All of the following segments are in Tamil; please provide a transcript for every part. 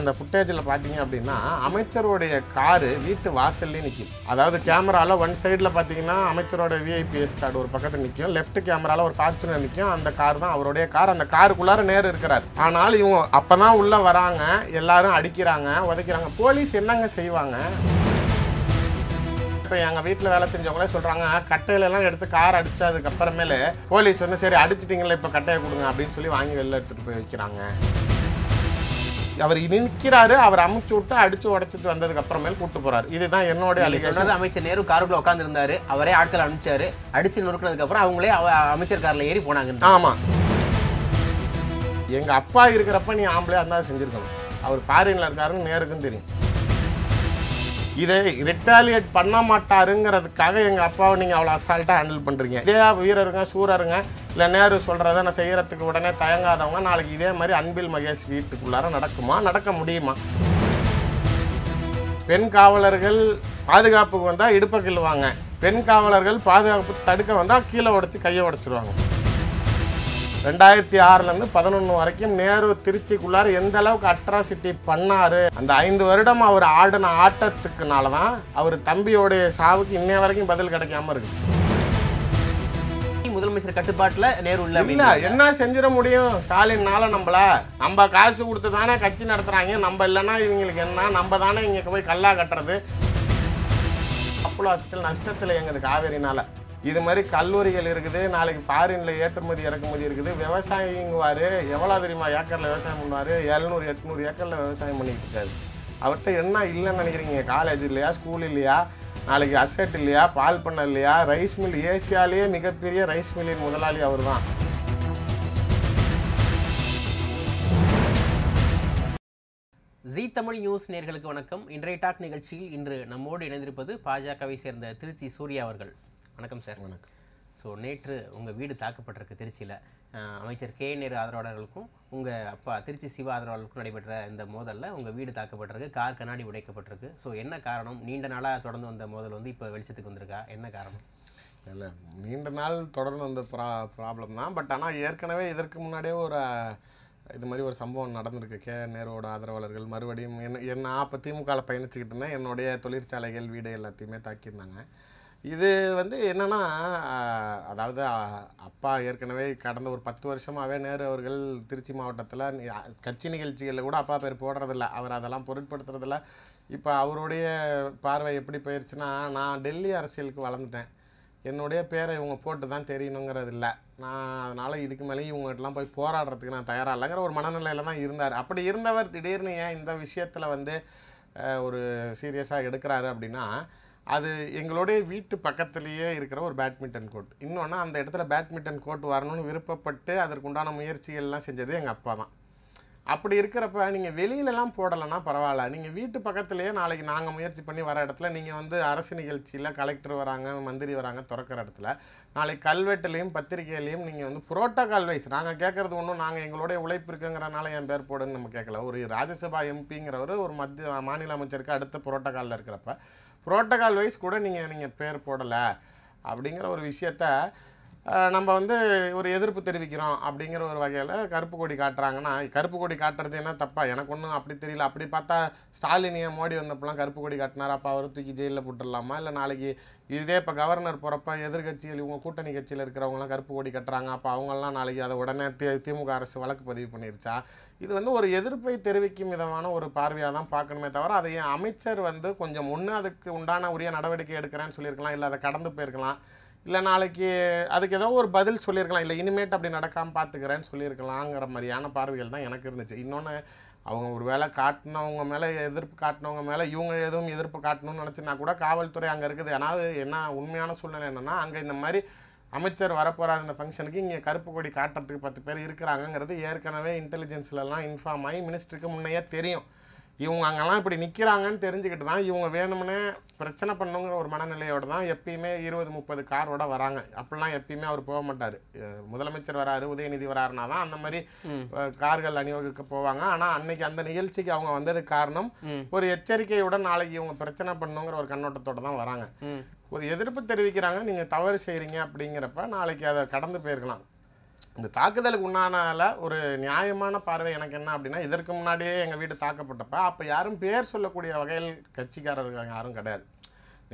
அந்த ஃபுட்டேஜில் பார்த்தீங்க அப்படின்னா அமைச்சருடைய காரு வீட்டு வாசல்லே நிற்கும் அதாவது கேமராவில் ஒன் சைடில் பார்த்தீங்கன்னா அமைச்சரோட விஐபிஎஸ் கார்டு ஒரு பக்கத்தில் நிற்கும் லெஃப்ட் கேமராவில் ஒரு ஃபார்ச்சுனர் நிற்கும் அந்த கார் தான் அவருடைய கார் அந்த காருக்குள்ளார நேர் இருக்கிறார் ஆனால் இவங்க அப்போ தான் உள்ளே வராங்க எல்லாரும் அடிக்கிறாங்க உதைக்கிறாங்க போலீஸ் என்னங்க செய்வாங்க இப்போ எங்கள் வீட்டில் வேலை செஞ்சவங்களே சொல்கிறாங்க கட்டையிலலாம் எடுத்து கார் அடித்ததுக்கப்புறமேலே போலீஸ் வந்து சரி அடிச்சிட்டிங்களே இப்போ கட்டையை கொடுங்க அப்படின்னு சொல்லி வாங்கி வெளில எடுத்துகிட்டு போய் வைக்கிறாங்க அவர் நிற்கிறாரு அவர் அமுச்சு விட்டு அடிச்சு உடச்சிட்டு வந்ததுக்கு அப்புறமேல் கூட்டு போறாரு இதுதான் என்னோட அலிகேஷன் அமைச்சர் நேரு காருக்குள்ள இருந்தாரு அவரே ஆட்கள் அனுப்பிச்சாரு அடிச்சு நொறுக்கினதுக்கு அப்புறம் அவங்களே அமைச்சர் கார்ல ஏறி போனாங்க ஆமா எங்க அப்பா இருக்கிறப்ப நீ ஆம்பளையா இருந்தா செஞ்சிருக்கணும் அவர் ஃபாரின்ல இருக்காருன்னு நேருக்கும் தெரியும் இதை ரிட்டாலியேட் பண்ண மாட்டாருங்கிறதுக்காக எங்கள் அப்பாவை நீங்கள் அவ்வளோ அசால்ட்டாக ஹேண்டில் பண்ணுறீங்க இதே வீரருங்க சூரருங்க இல்லை நேரு சொல்கிறத நான் செய்கிறதுக்கு உடனே தயங்காதவங்க நாளைக்கு இதே மாதிரி அன்பில் மகேஷ் வீட்டுக்குள்ளார நடக்குமா நடக்க முடியுமா பெண் காவலர்கள் பாதுகாப்புக்கு வந்தால் இடுப்பை கிள்ளுவாங்க பெண் காவலர்கள் பாதுகாப்பு தடுக்க வந்தால் கீழே உடச்சி கையை உடச்சிருவாங்க ரெண்டாயிரத்தி ஆறுலேருந்து பதினொன்று வரைக்கும் நேரு திருச்சிக்குள்ளார எந்த அளவுக்கு அட்ராசிட்டி பண்ணார் அந்த ஐந்து வருடம் அவர் ஆடின ஆட்டத்துக்குனால தான் அவர் தம்பியோடைய சாவுக்கு இன்னைய வரைக்கும் பதில் கிடைக்காம இருக்கு முதலமைச்சர் கட்டுப்பாட்டில் நேரு இல்லை இல்லை என்ன செஞ்சிட முடியும் ஸ்டாலின்னால நம்மள நம்ம காசு கொடுத்து தானே கட்சி நடத்துகிறாங்க நம்ம இல்லைன்னா இவங்களுக்கு என்ன நம்ம தானே இங்கே போய் கல்லா கட்டுறது அப்போலோ ஹாஸ்பிட்டல் நஷ்டத்தில் எங்களுக்கு காவேரினால இது மாதிரி கல்லூரிகள் இருக்குது நாளைக்கு ஃபாரினில் ஏற்றுமதி இறக்குமதி இருக்குது விவசாயிங்குவார் எவ்வளோ தெரியுமா ஏக்கரில் விவசாயம் பண்ணுவார் எழுநூறு எட்நூறு ஏக்கரில் விவசாயம் பண்ணிக்கிட்டு இருக்காரு அவர்கிட்ட என்ன இல்லைன்னு நினைக்கிறீங்க காலேஜ் இல்லையா ஸ்கூல் இல்லையா நாளைக்கு அசட் இல்லையா பால் பண்ண இல்லையா ரைஸ் மில் ஏசியாலேயே மிகப்பெரிய ரைஸ் மில்லின் முதலாளி அவர் தான் ஜி தமிழ் நியூஸ் நேர்களுக்கு வணக்கம் இன்றைய டாக் நிகழ்ச்சியில் இன்று நம்மோடு இணைந்திருப்பது பாஜகவை சேர்ந்த திருச்சி சூர்யா அவர்கள் வணக்கம் சார் வணக்கம் ஸோ நேற்று உங்கள் வீடு தாக்கப்பட்டிருக்கு திருச்சியில் அமைச்சர் கே நேரு ஆதரவாளர்களுக்கும் உங்கள் அப்பா திருச்சி சிவ ஆதரவாளர்களுக்கும் நடைபெற்ற இந்த மோதலில் உங்கள் வீடு தாக்கப்பட்டிருக்கு கார் கண்ணாடி உடைக்கப்பட்டிருக்கு ஸோ என்ன காரணம் நீண்ட நாளாக தொடர்ந்து வந்த மோதல் வந்து இப்போ வெளிச்சத்துக்கு வந்திருக்கா என்ன காரணம் இல்லை நீண்ட நாள் தொடர்ந்து வந்த ப்ரா ப்ராப்ளம் தான் பட் ஆனால் ஏற்கனவே இதற்கு முன்னாடியே ஒரு இது மாதிரி ஒரு சம்பவம் நடந்திருக்கு கே நேரோட ஆதரவாளர்கள் மறுபடியும் என்ன நான் அப்போ திமுகவில் பயணிச்சுக்கிட்டு இருந்தேன் என்னுடைய தொழிற்சாலைகள் வீடு எல்லாத்தையுமே தாக்கியிருந்தாங்க இது வந்து என்னென்னா அதாவது அப்பா ஏற்கனவே கடந்த ஒரு பத்து வருஷமாகவே நேரு அவர்கள் திருச்சி மாவட்டத்தில் கட்சி நிகழ்ச்சிகளில் கூட அப்பா பேர் போடுறதில்ல அவர் அதெல்லாம் பொருட்படுத்துறதில்ல இப்போ அவருடைய பார்வை எப்படி போயிடுச்சுன்னா நான் டெல்லி அரசியலுக்கு வளர்ந்துட்டேன் என்னுடைய பேரை இவங்க போட்டு தான் தெரியணுங்கிறது இல்லை நான் அதனால் இதுக்கு மேலே இவங்ககிட்டலாம் போய் போராடுறதுக்கு நான் தயாராக இல்லைங்கிற ஒரு மனநிலையில் தான் இருந்தார் அப்படி இருந்தவர் திடீர்னு ஏன் இந்த விஷயத்தில் வந்து ஒரு சீரியஸாக எடுக்கிறாரு அப்படின்னா அது எங்களுடைய வீட்டு பக்கத்துலேயே இருக்கிற ஒரு பேட்மிண்டன் கோர்ட் இன்னொன்று அந்த இடத்துல பேட்மிண்டன் கோர்ட் வரணும்னு விருப்பப்பட்டு அதற்குண்டான முயற்சிகள்லாம் செஞ்சது எங்கள் அப்பா தான் அப்படி இருக்கிறப்ப நீங்கள் வெளியிலலாம் போடலைன்னா பரவாயில்ல நீங்கள் வீட்டு பக்கத்துலேயே நாளைக்கு நாங்கள் முயற்சி பண்ணி வர இடத்துல நீங்கள் வந்து அரசு நிகழ்ச்சியில் கலெக்டர் வராங்க மந்திரி வராங்க திறக்கிற இடத்துல நாளைக்கு கல்வெட்டுலேயும் பத்திரிகையிலையும் நீங்கள் வந்து புரோட்டோக்கால் வைஸ் நாங்கள் கேட்குறது ஒன்றும் நாங்கள் எங்களுடைய உழைப்பு இருக்குங்கிறனால என் பேர் போடுன்னு நம்ம கேட்கல ஒரு ராஜ்யசபா எம்பிங்கிறவர் ஒரு மத்திய மாநில அமைச்சருக்கு அடுத்த புரோட்டோக்காலில் இருக்கிறப்ப ப்ரோட்டோகால் வைஸ் கூட நீங்கள் நீங்கள் பேர் போடலை அப்படிங்கிற ஒரு விஷயத்த நம்ம வந்து ஒரு எதிர்ப்பு தெரிவிக்கிறோம் அப்படிங்கிற ஒரு வகையில் கருப்பு கொடி காட்டுறாங்கன்னா கருப்பு கொடி காட்டுறது என்ன தப்பா எனக்கு ஒன்றும் அப்படி தெரியல அப்படி பார்த்தா ஸ்டாலினிய மோடி வந்தப்பெல்லாம் கருப்பு கொடி காட்டினார் அப்போ அவர் தூக்கி ஜெயிலில் போட்டுடலாமா இல்லை நாளைக்கு இதே இப்போ கவர்னர் போகிறப்ப எதிர்கட்சியில் இவங்க கூட்டணி கட்சியில் இருக்கிறவங்களாம் கருப்பு கொடி கட்டுறாங்க அப்போ அவங்களாம் நாளைக்கு அதை உடனே தி திமுக அரசு வழக்கு பதிவு பண்ணிருச்சா இது வந்து ஒரு எதிர்ப்பை தெரிவிக்கும் விதமான ஒரு பார்வையாக தான் பார்க்கணுமே தவிர அதை அமைச்சர் வந்து கொஞ்சம் முன்னே அதுக்கு உண்டான உரிய நடவடிக்கை எடுக்கிறேன்னு சொல்லியிருக்கலாம் இல்லை அதை கடந்து போயிருக்கலாம் இல்லை நாளைக்கு அதுக்கு ஏதோ ஒரு பதில் சொல்லியிருக்கலாம் இல்லை இனிமேட்டு அப்படி நடக்காமல் பார்த்துக்கிறேன்னு சொல்லியிருக்கலாங்கிற மாதிரியான பார்வைகள் தான் எனக்கு இருந்துச்சு இன்னொன்று அவங்க ஒரு வேலை காட்டினவங்க மேலே எதிர்ப்பு காட்டினவங்க மேலே இவங்க எதுவும் எதிர்ப்பு காட்டணும்னு நினச்சின்னா கூட காவல்துறை அங்கே இருக்குது ஏன்னா என்ன உண்மையான சூழ்நிலை என்னென்னா அங்கே இந்த மாதிரி அமைச்சர் வரப்போகிறார் இந்த ஃபங்க்ஷனுக்கு இங்கே கருப்பு கொடி காட்டுறதுக்கு பத்து பேர் இருக்கிறாங்கங்கிறது ஏற்கனவே இன்டெலிஜென்ஸ்லலாம் இன்ஃபார்ம் ஆகி மினிஸ்டருக்கு முன்னையே தெரியும் இவங்க அங்கெல்லாம் இப்படி நிற்கிறாங்கன்னு தெரிஞ்சுக்கிட்டு தான் இவங்க வேணும்னே பிரச்சனை பண்ணுங்கிற ஒரு மனநிலையோடு தான் எப்பயுமே இருபது முப்பது காரோட வராங்க அப்படிலாம் எப்பயுமே அவர் போக மாட்டார் முதலமைச்சர் வராரு உதயநிதி வராருனா தான் அந்த மாதிரி கார்கள் அணிவகுக்க போவாங்க ஆனால் அன்னைக்கு அந்த நிகழ்ச்சிக்கு அவங்க வந்தது காரணம் ஒரு எச்சரிக்கையுடன் நாளைக்கு இவங்க பிரச்சனை பண்ணுங்கிற ஒரு கண்ணோட்டத்தோடு தான் வராங்க ஒரு எதிர்ப்பு தெரிவிக்கிறாங்க நீங்கள் தவறு செய்கிறீங்க அப்படிங்கிறப்ப நாளைக்கு அதை கடந்து போயிருக்கலாம் இந்த தாக்குதலுக்கு உண்டானால ஒரு நியாயமான பார்வை எனக்கு என்ன அப்படின்னா இதற்கு முன்னாடியே எங்கள் வீடு தாக்கப்பட்டப்ப அப்போ யாரும் பேர் சொல்லக்கூடிய வகையில் கட்சிக்காரர்கள் யாரும் கிடையாது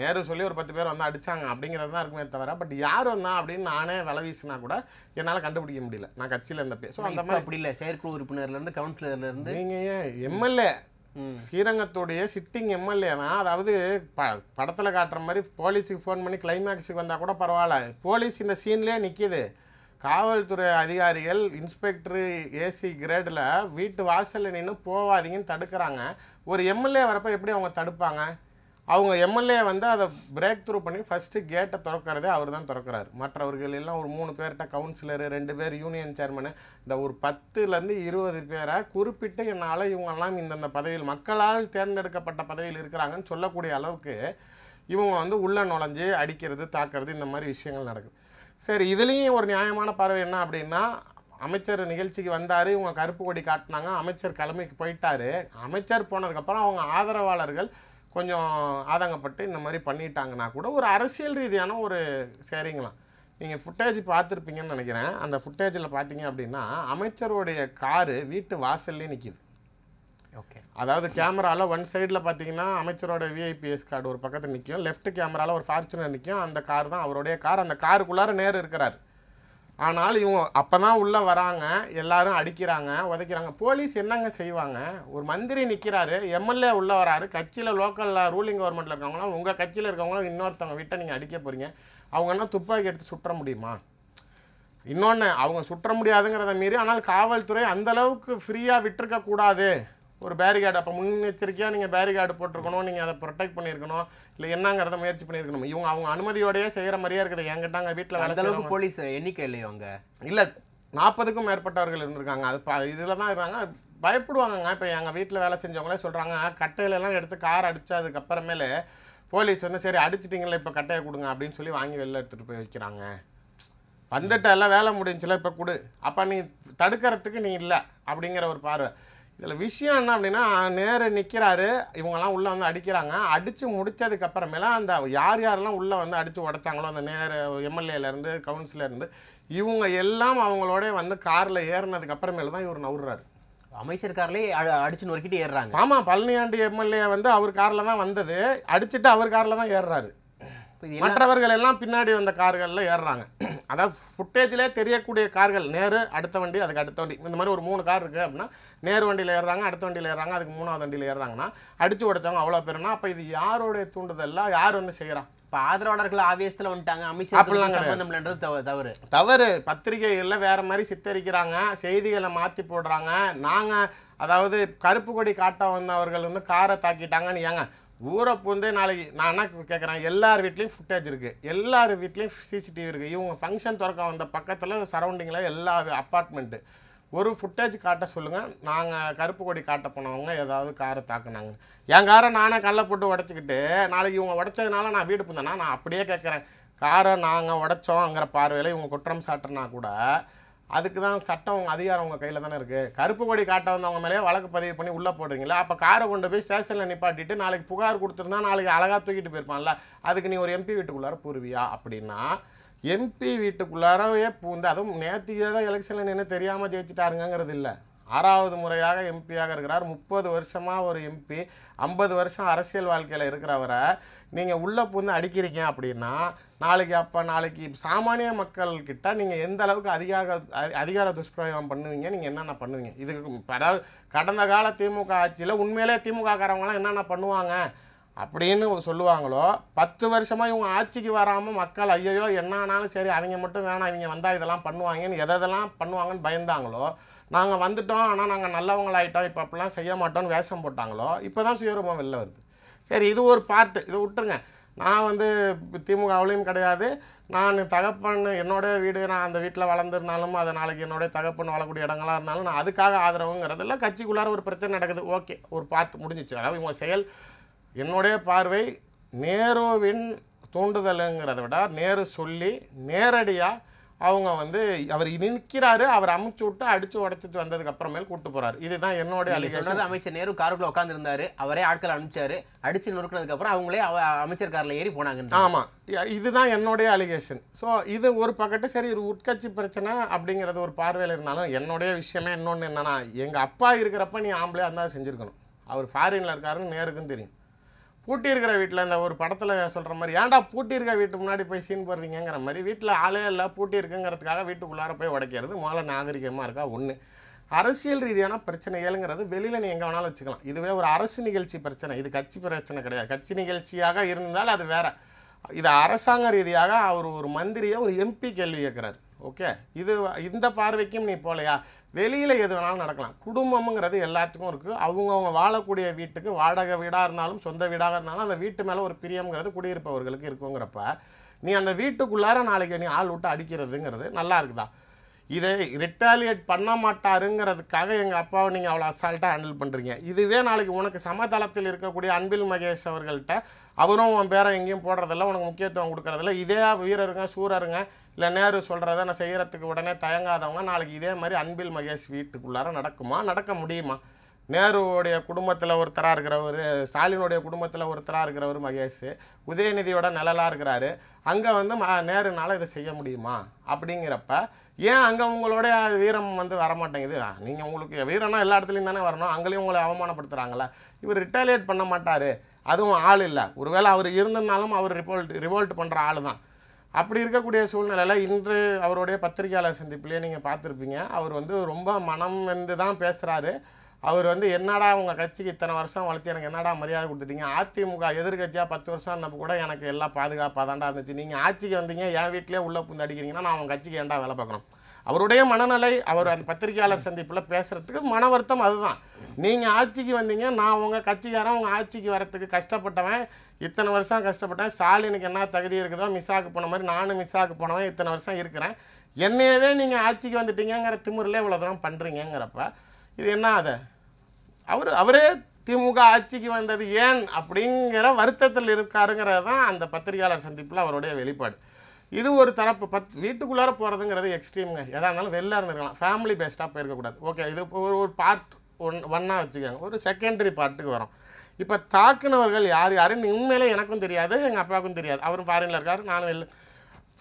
நேரு சொல்லி ஒரு பத்து பேர் வந்து அடித்தாங்க அப்படிங்கிறது தான் இருக்குமே தவிர பட் யார் வந்தா அப்படின்னு நானே வில வீசினா கூட என்னால் கண்டுபிடிக்க முடியல நான் கட்சியில் பேர் ஸோ அந்த மாதிரி அப்படி இல்லை செயற்குழு உறுப்பினர்லேருந்து கவுன்சிலர்லேருந்து நீங்கள் ஏன் எம்எல்ஏ ஸ்ரீரங்கத்துடைய சிட்டிங் எம்எல்ஏ தான் அதாவது ப படத்தில் காட்டுற மாதிரி போலீஸுக்கு ஃபோன் பண்ணி கிளைமேக்ஸுக்கு வந்தால் கூட பரவாயில்ல போலீஸ் இந்த சீன்லேயே நிற்கிது காவல்துறை அதிகாரிகள் இன்ஸ்பெக்டரு ஏசி கிரேடில் வீட்டு வாசலில் நின்று போவாதீங்கன்னு தடுக்கிறாங்க ஒரு எம்எல்ஏ வரப்போ எப்படி அவங்க தடுப்பாங்க அவங்க எம்எல்ஏ வந்து அதை பிரேக் த்ரூ பண்ணி ஃபஸ்ட்டு கேட்டை திறக்கிறதே அவர் தான் திறக்கிறார் மற்றவர்கள் எல்லாம் ஒரு மூணு பேர்கிட்ட கவுன்சிலரு ரெண்டு பேர் யூனியன் சேர்மனு இந்த ஒரு பத்துலேருந்து இருபது பேரை குறிப்பிட்டு என்னால் இவங்கெல்லாம் இந்தந்த பதவியில் மக்களால் தேர்ந்தெடுக்கப்பட்ட பதவியில் இருக்கிறாங்கன்னு சொல்லக்கூடிய அளவுக்கு இவங்க வந்து உள்ளே நுழைஞ்சு அடிக்கிறது தாக்கிறது இந்த மாதிரி விஷயங்கள் நடக்குது சரி இதுலேயும் ஒரு நியாயமான பறவை என்ன அப்படின்னா அமைச்சர் நிகழ்ச்சிக்கு வந்தார் இவங்க கருப்பு கொடி காட்டினாங்க அமைச்சர் கிழமைக்கு போயிட்டார் அமைச்சர் போனதுக்கப்புறம் அவங்க ஆதரவாளர்கள் கொஞ்சம் ஆதங்கப்பட்டு இந்த மாதிரி பண்ணிட்டாங்கன்னா கூட ஒரு அரசியல் ரீதியான ஒரு சரிங்களாம் நீங்கள் ஃபுட்டேஜ் பார்த்துருப்பீங்கன்னு நினைக்கிறேன் அந்த ஃபுட்டேஜில் பார்த்தீங்க அப்படின்னா அமைச்சருடைய காரு வீட்டு வாசல்லே நிற்கிது ஓகே அதாவது கேமராவில் ஒன் சைடில் பார்த்தீங்கன்னா அமைச்சரோட விஐபிஎஸ் கார்டு ஒரு பக்கத்தில் நிற்கும் லெஃப்ட் கேமராவில் ஒரு ஃபார்ச்சுனர் நிற்கும் அந்த கார் தான் அவருடைய கார் அந்த காருக்குள்ளார நேர் இருக்கிறார் ஆனால் இவங்க அப்போ தான் உள்ளே வராங்க எல்லாரும் அடிக்கிறாங்க உதைக்கிறாங்க போலீஸ் என்னங்க செய்வாங்க ஒரு மந்திரி நிற்கிறாரு எம்எல்ஏ உள்ளே வராரு கட்சியில் லோக்கலில் ரூலிங் கவர்மெண்ட்டில் இருக்கவங்களாம் உங்கள் கட்சியில் இருக்கவங்களும் இன்னொருத்தவங்க விட்ட நீங்கள் அடிக்க போகிறீங்க அவங்க என்ன துப்பாக்கி எடுத்து சுற்ற முடியுமா இன்னொன்று அவங்க சுற்ற முடியாதுங்கிறத மீறி ஆனால் காவல்துறை அந்தளவுக்கு ஃப்ரீயாக விட்டுருக்கக்கூடாது ஒரு பேரிகார்டு அப்போ முன்னெச்சரிக்கையாக நீங்கள் பேரிகார்டு போட்டிருக்கணும் நீங்கள் அதை ப்ரொடெக்ட் பண்ணியிருக்கணும் இல்லை என்னங்கிறத முயற்சி பண்ணியிருக்கணும் இவங்க அவங்க அனுமதியோடையே செய்கிற மாதிரியே இருக்குது என்கிட்ட அங்கே வீட்டில் வேலை அளவுக்கு போலீஸ் எண்ணிக்கை இல்லையோ அவங்க இல்லை நாற்பதுக்கும் மேற்பட்டவர்கள் இருந்திருக்காங்க அது ப இதில் தான் இருக்காங்க பயப்படுவாங்கங்க இப்போ எங்கள் வீட்டில் வேலை செஞ்சவங்களே சொல்கிறாங்க கட்டையிலலாம் எடுத்து கார் அடித்ததுக்கப்புறமேலே போலீஸ் வந்து சரி அடிச்சிட்டிங்களே இப்போ கட்டையை கொடுங்க அப்படின்னு சொல்லி வாங்கி வெளில எடுத்துகிட்டு போய் வைக்கிறாங்க வந்துட்டு எல்லாம் வேலை முடிஞ்சில இப்போ கொடு அப்போ நீ தடுக்கிறதுக்கு நீ இல்லை அப்படிங்கிற ஒரு பார்வை இதில் விஷயம் என்ன அப்படின்னா நேரு நிற்கிறாரு இவங்கெல்லாம் உள்ளே வந்து அடிக்கிறாங்க அடித்து முடித்ததுக்கப்புறமேலாம் அந்த யார் யாரெல்லாம் உள்ளே வந்து அடித்து உடைச்சாங்களோ அந்த நேரு எம்எல்ஏலேருந்து கவுன்சிலர்லேருந்து இவங்க எல்லாம் அவங்களோட வந்து காரில் ஏறினதுக்கப்புறமேல தான் இவர் நவுறாரு அமைச்சர் கார்லேயே அடிச்சு நொறுக்கிட்டு ஏறுறாங்க ஆமாம் பழனியாண்டி எம்எல்ஏ வந்து அவர் காரில் தான் வந்தது அடிச்சுட்டு அவர் காரில் தான் ஏறுறாரு மற்றவர்கள் எல்லாம் பின்னாடி வந்த கார்களில் ஏறுறாங்க அதாவது ஃபுட்டேஜிலே தெரியக்கூடிய கார்கள் நேரு அடுத்த வண்டி அதுக்கு அடுத்த வண்டி இந்த மாதிரி ஒரு மூணு கார் இருக்குது அப்படின்னா நேர் வண்டியில் ஏறுறாங்க அடுத்த வண்டியில் ஏறுறாங்க அதுக்கு மூணாவது வண்டியில் ஏறுறாங்கன்னா அடித்து உடைச்சவங்க அவ்வளோ பேருனா அப்போ இது யாரோடைய தூண்டுதல்லாம் யார் வந்து செய்கிறான் இப்போ ஆதரவாளர்கள் ஆவேசத்தில் வந்துட்டாங்க அமைச்சர் அப்படிலாம் கிடையாது தவறு தவறு பத்திரிகைகளில் வேறு மாதிரி சித்தரிக்கிறாங்க செய்திகளை மாற்றி போடுறாங்க நாங்கள் அதாவது கருப்பு கொடி காட்ட வந்தவர்கள் வந்து காரை தாக்கிட்டாங்கன்னு ஏங்க ஊரை பூந்தே நாளைக்கு நான் என்ன கேட்குறேன் எல்லார் வீட்லேயும் ஃபுட்டேஜ் இருக்குது எல்லார் வீட்லேயும் சிசிடிவி இருக்குது இவங்க ஃபங்க்ஷன் திறக்க வந்த பக்கத்தில் சரௌண்டிங்கில் எல்லா அப்பார்ட்மெண்ட்டு ஒரு ஃபுட்டேஜ் காட்ட சொல்லுங்கள் நாங்கள் கருப்பு கொடி காட்ட போனவங்க ஏதாவது காரை தாக்குனாங்க என் காரை நானே கல்லை போட்டு உடச்சிக்கிட்டு நாளைக்கு இவங்க உடச்சதுனால நான் வீடு பூந்தேன்னா நான் அப்படியே கேட்குறேன் காரை நாங்கள் உடச்சோங்கிற பார்வையில் இவங்க குற்றம் சாட்டுனா கூட அதுக்கு தான் சட்டம் அதிகாரம் உங்கள் கையில் தானே இருக்குது கருப்பு கொடி காட்ட வந்தவங்க மேலேயே வழக்கு பதிவு பண்ணி உள்ளே போடுறீங்களா அப்போ காரை கொண்டு போய் ஸ்டேஷனில் நிப்பாட்டிட்டு நாளைக்கு புகார் கொடுத்துருந்தா நாளைக்கு அழகாக தூக்கிட்டு போயிருப்பான்ல அதுக்கு நீ ஒரு எம்பி வீட்டுக்குள்ளார பூர்வியா அப்படின்னா எம்பி வீட்டுக்குள்ளாரவே பூந்து அதுவும் நேற்று ஏதோ எலெக்ஷனில் நின்று தெரியாமல் ஜெயிச்சிட்டாருங்கிறது இல்லை ஆறாவது முறையாக எம்பியாக இருக்கிறார் முப்பது வருஷமாக ஒரு எம்பி ஐம்பது வருஷம் அரசியல் வாழ்க்கையில் இருக்கிறவரை நீங்கள் உள்ளே புந்து அடிக்கிறீங்க அப்படின்னா நாளைக்கு அப்போ நாளைக்கு சாமானிய மக்கள்கிட்ட நீங்கள் எந்த அளவுக்கு அதிகார அதிகார துஷ்பிரயோகம் பண்ணுவீங்க நீங்கள் என்னென்ன பண்ணுவீங்க இதுக்கு அதாவது கடந்த கால திமுக ஆட்சியில் உண்மையிலே திமுகக்காரவங்களாம் என்னென்ன பண்ணுவாங்க அப்படின்னு சொல்லுவாங்களோ பத்து வருஷமாக இவங்க ஆட்சிக்கு வராமல் மக்கள் ஐயோ என்ன ஆனாலும் சரி அவங்க மட்டும் வேணாம் இவங்க வந்தால் இதெல்லாம் பண்ணுவாங்கன்னு எதெல்லாம் பண்ணுவாங்கன்னு பயந்தாங்களோ நாங்கள் வந்துட்டோம் ஆனால் நாங்கள் நல்லவங்களாயிட்டோம் இப்போ அப்படிலாம் செய்ய மாட்டோம்னு வேஷம் போட்டாங்களோ இப்போ தான் சுயரூபம் வெளில வருது சரி இது ஒரு பார்ட்டு இதை விட்டுருங்க நான் வந்து திமுக அவளையும் கிடையாது நான் தகப்பன் என்னோடய வீடு நான் அந்த வீட்டில் வளர்ந்துருந்தாலும் அதை நாளைக்கு என்னோடய தகப்பன் வாழக்கூடிய இடங்களாக இருந்தாலும் நான் அதுக்காக ஆதரவுங்கிறதுல கட்சிக்குள்ளார ஒரு பிரச்சனை நடக்குது ஓகே ஒரு பார்ட் முடிஞ்சிச்சு அதாவது இவங்க செயல் என்னுடைய பார்வை நேருவின் தூண்டுதலுங்கிறத விட நேரு சொல்லி நேரடியாக அவங்க வந்து அவர் நிற்கிறாரு அவர் அமுச்சு விட்டு அடிச்சு உடச்சிட்டு வந்ததுக்கு அப்புறமேல் கூட்டு போறாரு இதுதான் என்னுடைய அலிகேஷன் அமைச்சர் நேரு காருக்குள்ள உட்காந்துருந்தாரு அவரே ஆட்கள் அனுப்பிச்சாரு அடிச்சு நொறுக்கினதுக்கு அப்புறம் அவங்களே அமைச்சர் கார்ல ஏறி போனாங்க ஆமா இதுதான் என்னுடைய அலிகேஷன் ஸோ இது ஒரு பக்கத்து சரி ஒரு உட்கட்சி பிரச்சனை அப்படிங்கிறது ஒரு பார்வையில் இருந்தாலும் என்னுடைய விஷயமே இன்னொன்று என்னன்னா எங்கள் அப்பா இருக்கிறப்ப நீ ஆம்பளையா இருந்தால் செஞ்சுருக்கணும் அவர் ஃபாரினில் இருக்காருன்னு நேருக்கும் தெரியும் பூட்டியிருக்கிற வீட்டில் இந்த ஒரு படத்தில் சொல்கிற மாதிரி ஏன்டா பூட்டியிருக்க வீட்டு முன்னாடி போய் சீன் போடுறீங்கிற மாதிரி வீட்டில் ஆளே இல்லை பூட்டியிருக்குங்கிறதுக்காக வீட்டுக்குள்ளார போய் உடைக்கிறது முதல்ல நாகரிகமாக இருக்கா ஒன்று அரசியல் ரீதியான பிரச்சனைகள்ங்கிறது வெளியில் நீ எங்கே வேணாலும் வச்சுக்கலாம் இதுவே ஒரு அரசு நிகழ்ச்சி பிரச்சனை இது கட்சி பிரச்சனை கிடையாது கட்சி நிகழ்ச்சியாக இருந்தால் அது வேறு இதை அரசாங்க ரீதியாக அவர் ஒரு மந்திரியை ஒரு எம்பி கேள்வி கேட்குறாரு ஓகே இது இந்த பார்வைக்கும் நீ போகலையா வெளியில் எது வேணாலும் நடக்கலாம் குடும்பம்ங்கிறது எல்லாத்துக்கும் இருக்குது அவங்கவுங்க வாழக்கூடிய வீட்டுக்கு வாடகை வீடாக இருந்தாலும் சொந்த வீடாக இருந்தாலும் அந்த வீட்டு மேலே ஒரு பிரியம்ங்கிறது குடியிருப்பவர்களுக்கு இருக்குங்கிறப்ப நீ அந்த வீட்டுக்குள்ளார நாளைக்கு நீ ஆள் விட்டு அடிக்கிறதுங்கிறது நல்லா இருக்குதா இதை ரிட்டாலியேட் பண்ண மாட்டாருங்கிறதுக்காக எங்கள் அப்பாவை நீங்கள் அவ்வளோ அசால்ட்டாக ஹேண்டில் பண்ணுறீங்க இதுவே நாளைக்கு உனக்கு சமதளத்தில் இருக்கக்கூடிய அன்பில் மகேஷ் அவர்கள்ட்ட அவரும் உன் பேரை எங்கேயும் போடுறதில்ல உனக்கு முக்கியத்துவம் கொடுக்குறதில்ல இதே வீரருங்க சூரருங்க இல்லை நேரு சொல்கிறத நான் செய்கிறதுக்கு உடனே தயங்காதவங்க நாளைக்கு இதே மாதிரி அன்பில் மகேஷ் வீட்டுக்குள்ளார நடக்குமா நடக்க முடியுமா நேருவோடைய குடும்பத்தில் ஒருத்தராக இருக்கிறவர் ஸ்டாலினுடைய குடும்பத்தில் ஒருத்தராக இருக்கிறவர் மகேஷ் உதயநிதியோட நிழலாக இருக்கிறாரு அங்கே வந்து ம நேருனால இதை செய்ய முடியுமா அப்படிங்கிறப்ப ஏன் அங்கே உங்களுடைய வீரம் வந்து வரமாட்டேங்குது நீங்கள் உங்களுக்கு வீரம்னா எல்லா இடத்துலையும் தானே வரணும் அங்கேயும் உங்களை அவமானப்படுத்துகிறாங்களா இவர் ரிட்டாலியேட் பண்ண மாட்டார் அதுவும் ஆள் இல்லை ஒருவேளை அவர் இருந்திருந்தாலும் அவர் ரிவோல்ட் ரிவோல்ட் பண்ணுற ஆள் தான் அப்படி இருக்கக்கூடிய சூழ்நிலையில் இன்று அவருடைய பத்திரிகையாளர் சந்திப்பிலே நீங்கள் பார்த்துருப்பீங்க அவர் வந்து ரொம்ப மனம் வந்து தான் பேசுகிறாரு அவர் வந்து என்னடா உங்கள் கட்சிக்கு இத்தனை வருஷம் வளர்ச்சி எனக்கு என்னடா மரியாதை கொடுத்துட்டீங்க அதிமுக எதிர்கட்சியாக பத்து வருஷம் இருந்தப்போ கூட எனக்கு எல்லாம் பாதுகாப்பாக தான்டா இருந்துச்சு நீங்கள் ஆட்சிக்கு வந்தீங்க என் வீட்டிலே உள்ளே புந்து அடிக்கிறீங்கன்னா நான் அவங்க கட்சிக்கு ஏன்டா வேலை பார்க்கணும் அவருடைய மனநிலை அவர் அந்த பத்திரிகையாளர் சந்திப்பில் பேசுகிறதுக்கு மன வருத்தம் அதுதான் நீங்கள் ஆட்சிக்கு வந்தீங்க நான் உங்கள் கட்சிக்காரன் உங்கள் ஆட்சிக்கு வரத்துக்கு கஷ்டப்பட்டவன் இத்தனை வருஷம் கஷ்டப்பட்டேன் ஸ்டாலினுக்கு என்ன தகுதி இருக்குதோ மிஸ்ஸாக்கு போன மாதிரி நானும் மிஸ்ஸாக்கு போனவன் இத்தனை வருஷம் இருக்கிறேன் என்னையவே நீங்கள் ஆட்சிக்கு வந்துட்டீங்கிற திமுறில் இவ்வளோ தூரம் பண்ணுறீங்கிறப்ப இது என்ன அதை அவர் அவரே திமுக ஆட்சிக்கு வந்தது ஏன் அப்படிங்கிற வருத்தத்தில் இருக்காருங்கிறது தான் அந்த பத்திரிகையாளர் சந்திப்பில் அவருடைய வெளிப்பாடு இது ஒரு தரப்பு பத் வீட்டுக்குள்ளார போகிறதுங்கிறது எக்ஸ்ட்ரீம்ங்க எதாக இருந்தாலும் வெளில இருந்துருக்கலாம் ஃபேமிலி பேஸ்டாக போயிருக்கக்கூடாது ஓகே இது ஒரு ஒரு பார்ட் ஒன் ஒன்னாக வச்சுக்கோங்க ஒரு செகண்டரி பார்ட்டுக்கு வரும் இப்போ தாக்குனவர்கள் யார் யாருன்னு உண்மையிலே எனக்கும் தெரியாது எங்கள் அப்பாவுக்கும் தெரியாது அவரும் ஃபாரினில் இருக்கார் நானும் இல்லை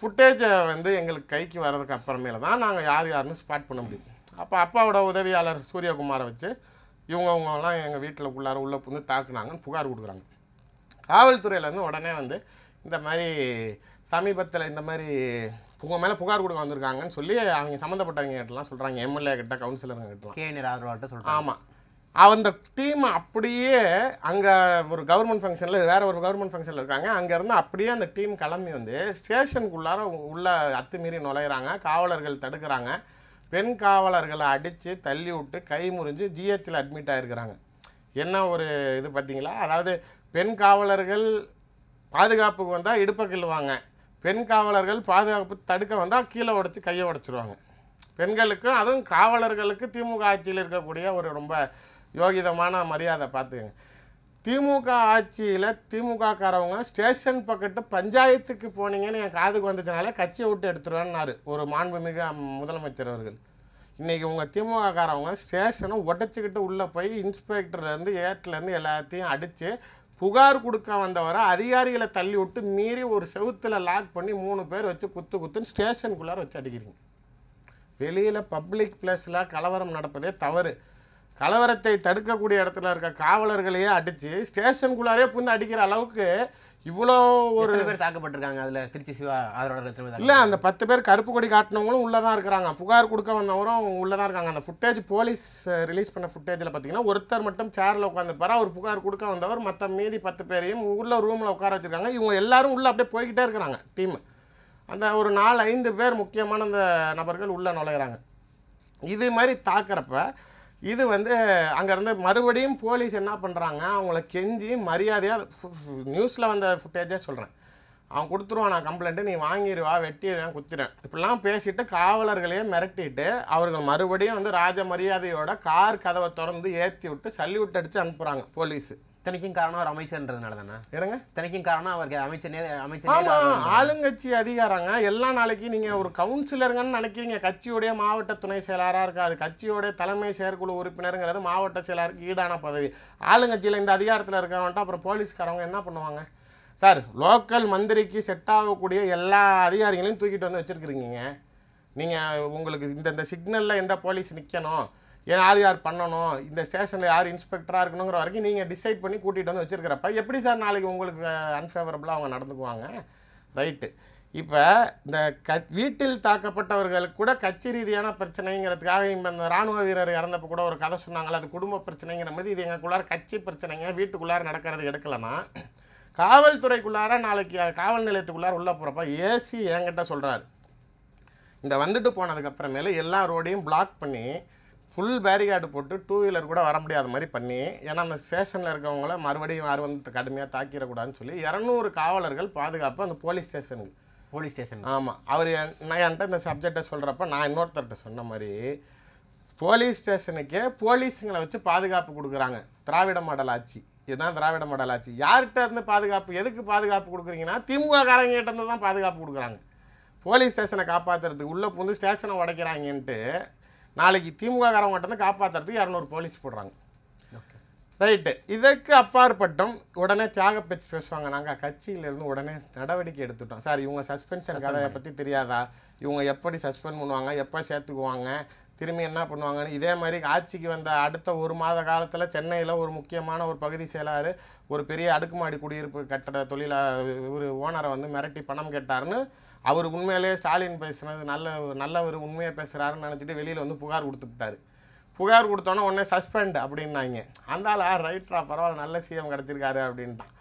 ஃபுட்டேஜை வந்து எங்களுக்கு கைக்கு வர்றதுக்கு அப்புறமேல தான் நாங்கள் யார் யாருன்னு ஸ்பாட் பண்ண முடியும் அப்போ அப்பாவோட உதவியாளர் சூரியகுமாரை வச்சு இவங்க அவங்கெல்லாம் எங்கள் வீட்டில் உள்ளார உள்ளே புந்து தாக்குனாங்கன்னு புகார் கொடுக்குறாங்க காவல்துறையிலேருந்து உடனே வந்து இந்த மாதிரி சமீபத்தில் இந்த மாதிரி உங்கள் மேலே புகார் கொடுக்க வந்திருக்காங்கன்னு சொல்லி அவங்க சம்மந்தப்பட்டவங்க கிட்டலாம் சொல்கிறாங்க எம்எல்ஏ கிட்ட கவுன்சிலருங்க கிட்டலாம் கே நிராதரவாட்ட சொல்கிறாங்க ஆமாம் அந்த டீம் அப்படியே அங்கே ஒரு கவர்மெண்ட் ஃபங்க்ஷனில் வேறு ஒரு கவர்மெண்ட் ஃபங்க்ஷனில் இருக்காங்க அங்கேருந்து அப்படியே அந்த டீம் கிளம்பி வந்து ஸ்டேஷனுக்குள்ளார உள்ள அத்துமீறி நுழையிறாங்க காவலர்கள் தடுக்கிறாங்க பெண் காவலர்களை அடித்து தள்ளி விட்டு கை முறிஞ்சு ஜிஹெச்சில் அட்மிட் ஆகிருக்கிறாங்க என்ன ஒரு இது பார்த்தீங்களா அதாவது பெண் காவலர்கள் பாதுகாப்புக்கு வந்தால் இடுப்பை கிள்ளுவாங்க பெண் காவலர்கள் பாதுகாப்பு தடுக்க வந்தால் கீழே உடச்சி கையை உடச்சிருவாங்க பெண்களுக்கும் அதுவும் காவலர்களுக்கு திமுக ஆட்சியில் இருக்கக்கூடிய ஒரு ரொம்ப யோகிதமான மரியாதை பார்த்துக்கங்க திமுக ஆட்சியில் திமுகக்காரவங்க ஸ்டேஷன் பக்கத்து பஞ்சாயத்துக்கு போனீங்கன்னு என் காதுக்கு வந்துச்சுனாலே கட்சியை விட்டு எடுத்துருவேன்னாரு ஒரு மாண்புமிகு முதலமைச்சர் அவர்கள் இன்றைக்கி உங்கள் திமுககாரவங்க ஸ்டேஷனை உடச்சிக்கிட்டு உள்ளே போய் இன்ஸ்பெக்டர்லேருந்து ஏட்லேருந்து எல்லாத்தையும் அடித்து புகார் கொடுக்க வந்தவரை அதிகாரிகளை தள்ளி விட்டு மீறி ஒரு செவுத்தில் லாக் பண்ணி மூணு பேர் வச்சு குத்து குத்துன்னு ஸ்டேஷனுக்குள்ளார வச்சு அடிக்கிறீங்க வெளியில் பப்ளிக் பிளேஸில் கலவரம் நடப்பதே தவறு கலவரத்தை தடுக்கக்கூடிய இடத்துல இருக்க காவலர்களையே அடித்து ஸ்டேஷனுக்குள்ளாரே புந்து அடிக்கிற அளவுக்கு இவ்வளோ ஒரு பேர் தாக்கப்பட்டிருக்காங்க அதில் திருச்சி சிவா ஆதரவாளர் இல்லை அந்த பத்து பேர் கருப்பு கொடி காட்டினவங்களும் உள்ளே தான் இருக்கிறாங்க புகார் கொடுக்க வந்தவரும் உள்ளே தான் இருக்காங்க அந்த ஃபுட்டேஜ் போலீஸ் ரிலீஸ் பண்ண ஃபுட்டேஜில் பார்த்தீங்கன்னா ஒருத்தர் மட்டும் சேரில் உட்காந்துருப்பார் அவர் புகார் கொடுக்க வந்தவர் மற்ற மீதி பத்து பேரையும் ஊரில் ரூமில் உட்கார வச்சுருக்காங்க இவங்க எல்லாரும் உள்ளே அப்படியே போய்கிட்டே இருக்கிறாங்க டீம் அந்த ஒரு நாலு ஐந்து பேர் முக்கியமான அந்த நபர்கள் உள்ளே நுழையிறாங்க இது மாதிரி தாக்குறப்ப இது வந்து அங்கேருந்து மறுபடியும் போலீஸ் என்ன பண்ணுறாங்க அவங்கள கெஞ்சி மரியாதையாக நியூஸில் வந்த ஃபுட்டேஜே சொல்கிறேன் அவன் கொடுத்துருவான் நான் கம்ப்ளைண்ட்டு நீ வாங்கிடுவா வெட்டிடுவேன் குத்திடுவேன் இப்படிலாம் பேசிட்டு காவலர்களையே மிரட்டிட்டு அவர்கள் மறுபடியும் வந்து ராஜ மரியாதையோட கார் கதவை திறந்து ஏற்றி விட்டு சல்யூட் அடித்து அனுப்புகிறாங்க போலீஸு தனிக்கும் காரணம் அவர் அமைச்சர்ன்றதுனால தானே என்னங்க இத்தனைக்கும் காரணம் அவர் அமைச்சர் அமைச்சர் ஆமாம் ஆளுங்கட்சி அதிகாரங்க எல்லா நாளைக்கும் நீங்கள் ஒரு கவுன்சிலருங்கன்னு நினைக்கிறீங்க கட்சியுடைய மாவட்ட துணை செயலாளராக இருக்காது கட்சியோடைய தலைமை செயற்குழு உறுப்பினருங்கிறது மாவட்ட செயலாருக்கு ஈடான பதவி ஆளுங்கட்சியில் இந்த அதிகாரத்தில் இருக்கவன்ட்டு அப்புறம் போலீஸ்காரவங்க என்ன பண்ணுவாங்க சார் லோக்கல் மந்திரிக்கு செட் ஆகக்கூடிய எல்லா அதிகாரிகளையும் தூக்கிட்டு வந்து வச்சுருக்குறீங்க நீங்கள் உங்களுக்கு இந்த இந்த சிக்னலில் எந்த போலீஸ் நிற்கணும் ஏன் யார் யார் பண்ணணும் இந்த ஸ்டேஷனில் யார் இன்ஸ்பெக்டராக இருக்கணுங்கிற வரைக்கும் நீங்கள் டிசைட் பண்ணி கூட்டிகிட்டு வந்து வச்சுருக்கிறப்ப எப்படி சார் நாளைக்கு உங்களுக்கு அன்ஃபேவரபுளாக அவங்க நடந்துக்குவாங்க ரைட்டு இப்போ இந்த க வீட்டில் தாக்கப்பட்டவர்களுக்கு கூட கட்சி ரீதியான பிரச்சனைங்கிறதுக்காக இப்போ இந்த இராணுவ வீரர் இறந்தப்போ கூட ஒரு கதை சொன்னாங்களே அது குடும்ப பிரச்சனைங்கிற மாதிரி இது எங்களுக்குள்ளார கட்சி பிரச்சனைங்க வீட்டுக்குள்ளார நடக்கிறது எடுக்கலன்னா காவல்துறைக்குள்ளார நாளைக்கு காவல் நிலையத்துக்குள்ளார உள்ளே போகிறப்ப ஏசி என்கிட்ட சொல்கிறாரு இந்த வந்துட்டு போனதுக்கப்புறமேலே எல்லா ரோடையும் பிளாக் பண்ணி ஃபுல் பேரிகார்டு போட்டு டூ வீலர் கூட வர முடியாத மாதிரி பண்ணி ஏன்னா அந்த ஸ்டேஷனில் இருக்கவங்கள மறுபடியும் யார் வந்து கடுமையாக தாக்கிடக்கூடாதுன்னு சொல்லி இரநூறு காவலர்கள் பாதுகாப்பு அந்த போலீஸ் ஸ்டேஷனுக்கு போலீஸ் ஸ்டேஷன் ஆமாம் அவர் நான் என்கிட்ட இந்த சப்ஜெக்டை சொல்கிறப்ப நான் இன்னொருத்தர்கிட்ட சொன்ன மாதிரி போலீஸ் ஸ்டேஷனுக்கே போலீஸுங்களை வச்சு பாதுகாப்பு கொடுக்குறாங்க திராவிட மாடல் ஆட்சி இதுதான் திராவிட மாடல் ஆட்சி யார்கிட்ட இருந்து பாதுகாப்பு எதுக்கு பாதுகாப்பு கொடுக்குறீங்கன்னா திமுக காரங்கிட்ட இருந்து தான் பாதுகாப்பு கொடுக்குறாங்க போலீஸ் ஸ்டேஷனை காப்பாற்றுறதுக்கு உள்ளே புந்து ஸ்டேஷனை உடைக்கிறாங்கன்ட்டு நாளைக்கு திமுககாரவங்ககிட்ட வந்து காப்பாற்றுறதுக்கு இரநூறு போலீஸ் போடுறாங்க ரைட்டு இதற்கு அப்பாற்பட்டும் உடனே தியாக பேச்சு பேசுவாங்க நாங்கள் கட்சியிலேருந்து உடனே நடவடிக்கை எடுத்துட்டோம் சார் இவங்க சஸ்பென்ஷன் கதையை பற்றி தெரியாதா இவங்க எப்படி சஸ்பெண்ட் பண்ணுவாங்க எப்போ சேர்த்துக்குவாங்க திரும்பி என்ன பண்ணுவாங்கன்னு இதே மாதிரி ஆட்சிக்கு வந்த அடுத்த ஒரு மாத காலத்தில் சென்னையில் ஒரு முக்கியமான ஒரு பகுதி செயலார் ஒரு பெரிய அடுக்குமாடி குடியிருப்பு கட்டட தொழிலா ஒரு ஓனரை வந்து மிரட்டி பணம் கேட்டார்னு அவர் உண்மையிலே ஸ்டாலின் பேசுனது நல்ல நல்லவர் உண்மையாக பேசுகிறாருன்னு நினச்சிட்டு வெளியில் வந்து புகார் கொடுத்துட்டாரு புகார் கொடுத்தோன்னே உடனே சஸ்பெண்ட் அப்படின்னாங்க அந்த ஆள் ரைட்ரா பரவாயில்ல நல்ல சிஎம் கிடச்சிருக்காரு அப்படின்ட்டான்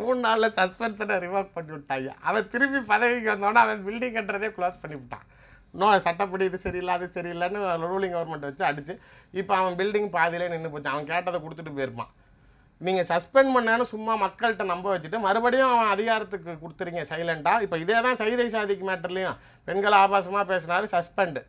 மூணு நாளில் சஸ்பென்ஷனை ரிவோக் பண்ணி விட்டாங்க அவன் திருப்பி பதவிக்கு வந்தோடனே அவன் பில்டிங் கட்டுறதே க்ளோஸ் பண்ணி விட்டான் இன்னும் சட்டப்படி இது சரியில்லை அது சரியில்லைன்னு ரூலிங் கவர்மெண்ட் வச்சு அடித்து இப்போ அவன் பில்டிங் பாதியிலே நின்று போச்சு அவன் கேட்டதை கொடுத்துட்டு போயிருப்பான் நீங்கள் சஸ்பெண்ட் பண்ணேன்னு சும்மா மக்கள்கிட்ட நம்ப வச்சுட்டு மறுபடியும் அவன் அதிகாரத்துக்கு கொடுத்துறீங்க சைலண்ட்டாக இப்போ இதே தான் சைதை சாதிக்கு மேட்டர்லையும் பெண்கள் ஆபாசமாக பேசினார் சஸ்பெண்டு